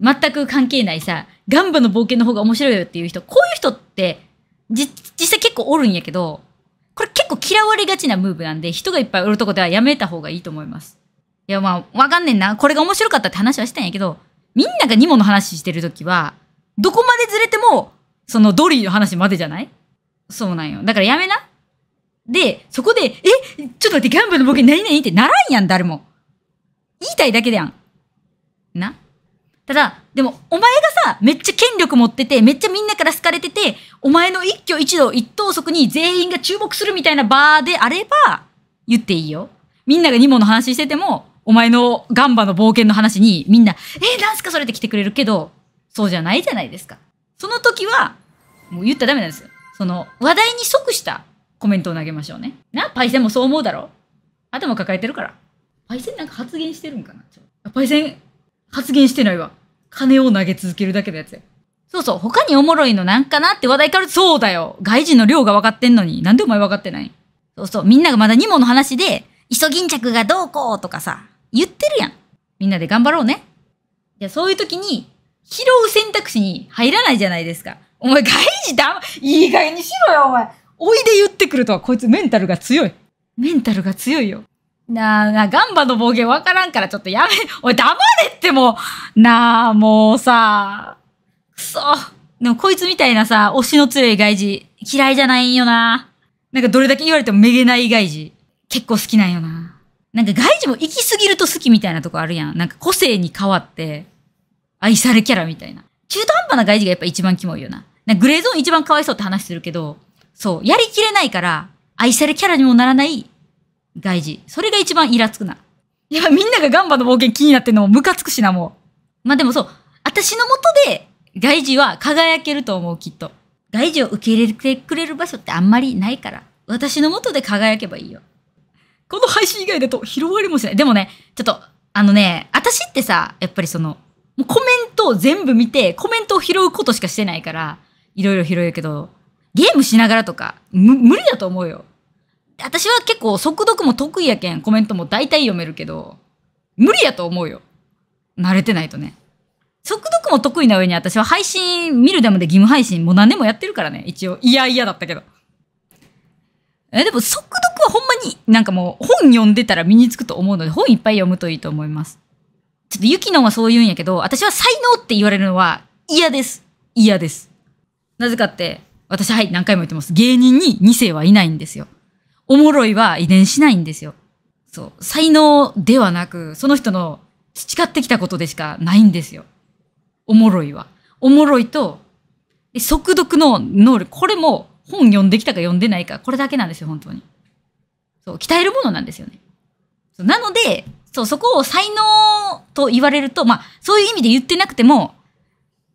全く関係ないさ、ガンバの冒険の方が面白いよっていう人、こういう人ってじ、実際結構おるんやけど、これ結構嫌われがちなムーブなんで、人がいっぱいおるとこではやめた方がいいと思います。いや、まあ、わかんねんな。これが面白かったって話はしたんやけど、みんながニモの話してるときは、どこまでずれても、そのドリーの話までじゃないそうなんよ。だからやめな。で、そこで、え、ちょっと待って、ギャンブルのボケ何々ってならんやん、誰も。言いたいだけだやん。なただ、でも、お前がさ、めっちゃ権力持ってて、めっちゃみんなから好かれてて、お前の一挙一動一投足に全員が注目するみたいな場であれば、言っていいよ。みんながニモの話してても、お前のガンバの冒険の話に、みんな、えー、なんすかそれって来てくれるけど、そうじゃないじゃないですか。その時は、もう言ったらダメなんですよ。その、話題に即したコメントを投げましょうね。な、パイセンもそう思うだろ頭抱えてるから。パイセンなんか発言してるんかなパイセン発言してないわ。金を投げ続けるだけのやつや。そうそう、他におもろいのなんかなって話題からそうだよ外人の量が分かってんのに、なんでお前分かってないそうそう、みんながまだニモの話で、イソギンチャクがどうこうとかさ、言ってるやん。みんなで頑張ろうね。いや、そういう時に、拾う選択肢に入らないじゃないですか。お前、外人だ、いい加減にしろよ、お前。おいで言ってくるとは、こいつメンタルが強い。メンタルが強いよ。なあ、なあ、ガンバの暴言わからんからちょっとやめ、おい黙れってもなあ、もうさ、くそ。でもこいつみたいなさ、推しの強い外事、嫌いじゃないんよな。なんかどれだけ言われてもめげない外事、結構好きなんよな。なんか外事も行き過ぎると好きみたいなとこあるやん。なんか個性に変わって、愛されキャラみたいな。中途半端な外事がやっぱ一番キモいよな。なグレーゾーン一番かわいそうって話するけど、そう、やりきれないから、愛されキャラにもならない大事。それが一番イラつくな。いや、みんながガンバの冒険気になってんのもムカつくしな、もう。まあ、でもそう。私のもとで、外事は輝けると思う、きっと。外事を受け入れてくれる場所ってあんまりないから。私のもとで輝けばいいよ。この配信以外だと拾われもしない。でもね、ちょっと、あのね、私ってさ、やっぱりその、もうコメントを全部見て、コメントを拾うことしかしてないから、いろいろ拾えるけど、ゲームしながらとか、無理だと思うよ。私は結構速読も得意やけん、コメントも大体読めるけど、無理やと思うよ。慣れてないとね。速読も得意な上に私は配信、見るでもで義務配信もう何年もやってるからね。一応、いやいやだったけど。え、でも速読はほんまになんかもう本読んでたら身につくと思うので、本いっぱい読むといいと思います。ちょっとユキノはそう言うんやけど、私は才能って言われるのは嫌です。嫌です。なぜかって、私はい何回も言ってます。芸人に2世はいないんですよ。おもろいは遺伝しないんですよ。そう。才能ではなく、その人の培ってきたことでしかないんですよ。おもろいは。おもろいと、速読の能力。これも本読んできたか読んでないか、これだけなんですよ、本当に。そう、鍛えるものなんですよね。そうなので、そう、そこを才能と言われると、まあ、そういう意味で言ってなくても、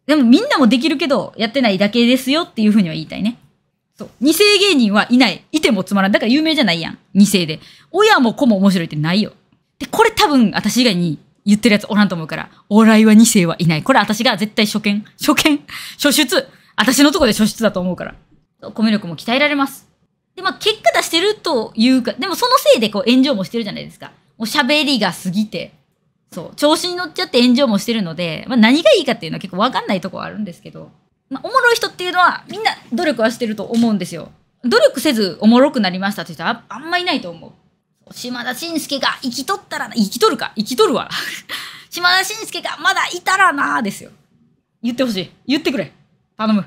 でもみんなもできるけど、やってないだけですよっていうふうには言いたいね。そう。二世芸人はいない。いてもつまらん。だから有名じゃないやん。二世で。親も子も面白いってないよ。で、これ多分私以外に言ってるやつおらんと思うから、お笑いは二世はいない。これ私が絶対初見、初見、初出。私のとこで初出だと思うから。コミュ力も鍛えられます。で、まあ結果出してるというか、でもそのせいでこう炎上もしてるじゃないですか。おしゃべりが過ぎて。そう。調子に乗っちゃって炎上もしてるので、まあ何がいいかっていうのは結構わかんないとこはあるんですけど。まあ、おもろい人っていうのはみんな努力はしてると思うんですよ。努力せずおもろくなりましたって人はあんまいないと思う。島田紳介が生きとったらな、生きとるか、生きとるわ。島田紳介がまだいたらなーですよ。言ってほしい。言ってくれ。頼む。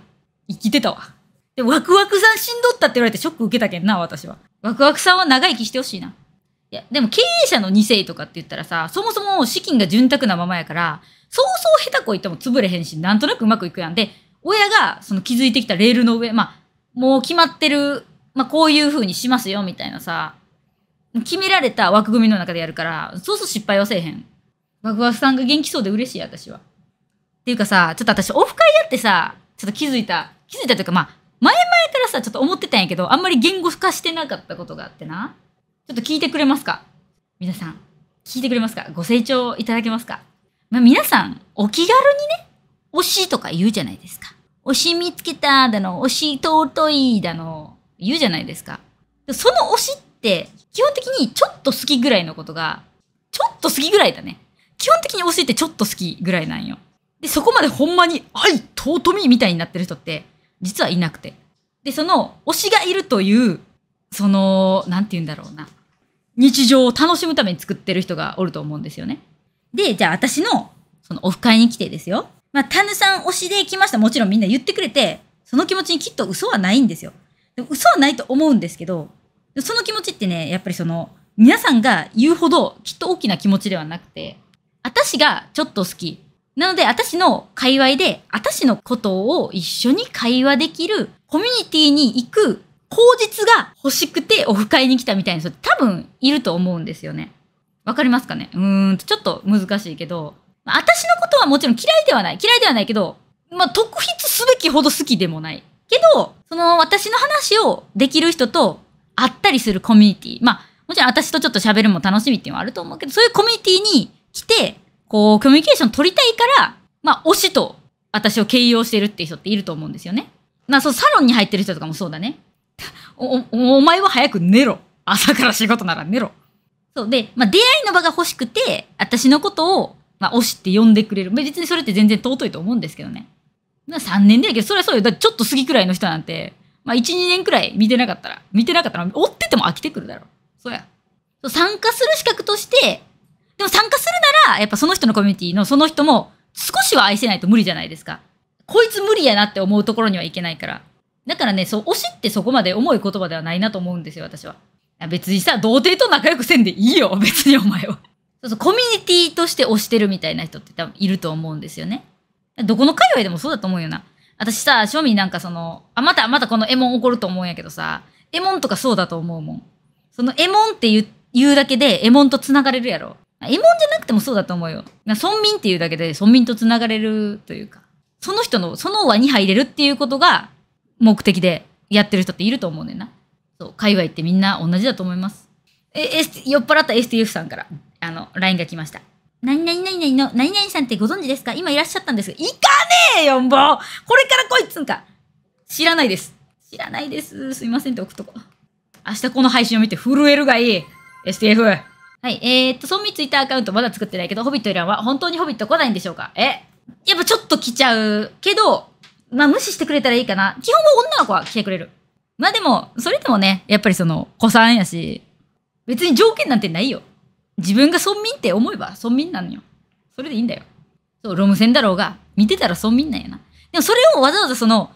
生きてたわ。で、ワクワクさん死んどったって言われてショック受けたけんな、私は。ワクワクさんは長生きしてほしいな。いや、でも経営者の2世とかって言ったらさ、そもそも資金が潤沢なままやから、そうそう下手こいっても潰れへんし、なんとなくうまくいくやんで、親がその気づいてきたレールの上、まあ、もう決まってる、まあ、こういう風にしますよ、みたいなさ、決められた枠組みの中でやるから、そうそう失敗はせえへん。ワクワクさんが元気そうで嬉しい、私は。っていうかさ、ちょっと私、オフ会やってさ、ちょっと気づいた、気づいたというか、まあ、前々からさ、ちょっと思ってたんやけど、あんまり言語化してなかったことがあってな。ちょっと聞いてくれますか皆さん、聞いてくれますかご清聴いただけますかまあ、皆さん、お気軽にね、推しとか言うじゃないですか。推し見つけただの、推し尊いだの、言うじゃないですか。その推しって、基本的にちょっと好きぐらいのことが、ちょっと好きぐらいだね。基本的に推しってちょっと好きぐらいなんよ。で、そこまでほんまにい、尊みみたいになってる人って、実はいなくて。で、その推しがいるという、その、なんて言うんだろうな。日常を楽しむために作ってる人がおると思うんですよね。で、じゃあ私の、そのオフ会に来てですよ。まあ、タヌさん推しで来ました。もちろんみんな言ってくれて、その気持ちにきっと嘘はないんですよ。でも嘘はないと思うんですけど、その気持ちってね、やっぱりその、皆さんが言うほどきっと大きな気持ちではなくて、私がちょっと好き。なので、私の界隈で、私のことを一緒に会話できる、コミュニティに行く、口実が欲しくてオフ会に来たみたいな人多分いると思うんですよね。わかりますかねうーんと、ちょっと難しいけど、まあ、私のことはもちろん嫌いではない。嫌いではないけど、まあ、特筆すべきほど好きでもない。けど、その私の話をできる人と会ったりするコミュニティ。まあ、もちろん私とちょっと喋るも楽しみっていうのはあると思うけど、そういうコミュニティに来て、こう、コミュニケーション取りたいから、まあ、推しと私を形容してるっていう人っていると思うんですよね。まあ、そう、サロンに入ってる人とかもそうだね。お、おお前は早く寝ろ。朝から仕事なら寝ろ。そうで、まあ、出会いの場が欲しくて、私のことをまあ、推しって呼んでくれる。別にそれって全然尊いと思うんですけどね。な3年でやけど、それはそうよ。だちょっと過ぎくらいの人なんて、まあ、1、2年くらい見てなかったら、見てなかったら、追ってても飽きてくるだろう。そうや。参加する資格として、でも参加するなら、やっぱその人のコミュニティのその人も少しは愛せないと無理じゃないですか。こいつ無理やなって思うところにはいけないから。だからね、そう、推しってそこまで重い言葉ではないなと思うんですよ、私は。別にさ、童貞と仲良くせんでいいよ、別にお前は。そうそう、コミュニティとして推してるみたいな人って多分いると思うんですよね。どこの界隈でもそうだと思うよな。私さ、庶民なんかその、あ、また、またこのエモン怒ると思うんやけどさ、エモンとかそうだと思うもん。そのエモンって言うだけで、エモンと繋がれるやろ。エモンじゃなくてもそうだと思うよ。村民っていうだけで、村民と繋がれるというか、その人の、その輪に入れるっていうことが目的でやってる人っていると思うねんな。そう、界隈ってみんな同じだと思います。え、酔っ払った STF さんから。あの、LINE が来ました。何々何々の、何々さんってご存知ですか今いらっしゃったんですが、行かねえよ、もうこれから来いっつんか知らないです。知らないです。すいませんって置くとこ。明日この配信を見て震えるがいい。STF。はい、えー、っと、村みツイッターアカウントまだ作ってないけど、ホビットいラんは本当にホビット来ないんでしょうかえやっぱちょっと来ちゃうけど、まあ無視してくれたらいいかな。基本は女の子は来てくれる。まあでも、それでもね、やっぱりその、子さんやし、別に条件なんてないよ。自分が村民って思えば村民なのよ。それでいいんだよ。そう、ロム線だろうが、見てたら村民なんやな。でもそれをわざわざその、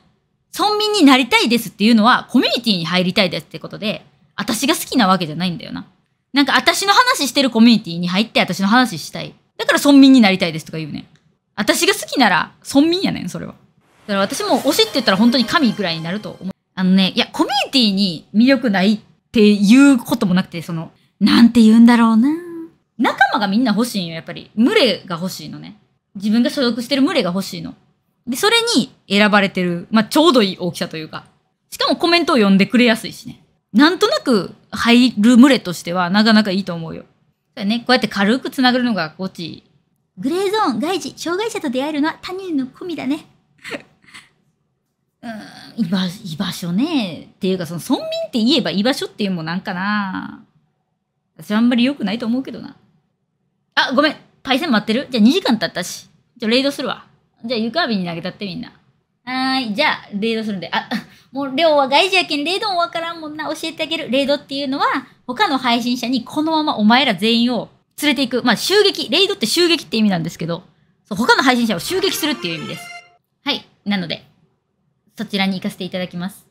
村民になりたいですっていうのは、コミュニティに入りたいですってことで、私が好きなわけじゃないんだよな。なんか私の話してるコミュニティに入って私の話したい。だから村民になりたいですとか言うねん。私が好きなら村民やねん、それは。だから私も推しって言ったら本当に神くらいになると思う。あのね、いや、コミュニティに魅力ないっていうこともなくて、その、なんて言うんだろうな。仲間がみんな欲しいんよ、やっぱり。群れが欲しいのね。自分が所属してる群れが欲しいの。で、それに選ばれてる、まあ、ちょうどいい大きさというか。しかもコメントを読んでくれやすいしね。なんとなく入る群れとしてはなかなかいいと思うよ。そうね、こうやって軽く繋がるのがっちグレーゾーン、外事、障害者と出会えるのは他人の込みだね。うん、居場所ね。っていうか、その村民って言えば居場所っていうのもなんかな。私あんまり良くないと思うけどな。あ、ごめん。パイセン待ってるじゃあ2時間経ったし。じゃあレイドするわ。じゃあ床火に投げたってみんな。はーい。じゃあ、レイドするんで。あ、もう、りょうは外事やけん、レイドもわからんもんな。教えてあげる。レイドっていうのは、他の配信者にこのままお前ら全員を連れていく。まあ、襲撃。レイドって襲撃って意味なんですけど、そう他の配信者を襲撃するっていう意味です。はい。なので、そちらに行かせていただきます。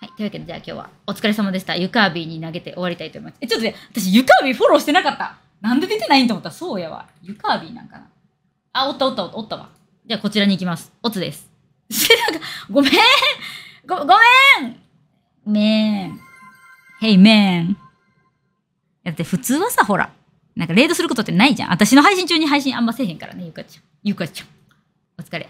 はい。というわけで、じゃあ今日はお疲れ様でした。ゆかわビーに投げて終わりたいと思います。え、ちょっとね、私ゆかわびフォローしてなかった。なんで出てないんと思ったら、そうやわ。ゆかわびーなんかな。あ、おったおったおったおったわ。じゃあこちらに行きます。おつです。なんか、ごめんご、ごめんめーん。ヘイめーん。だって普通はさ、ほら、なんかレードすることってないじゃん。私の配信中に配信あんませえへんからね、ゆかちゃん。ゆかちゃん。お疲れ。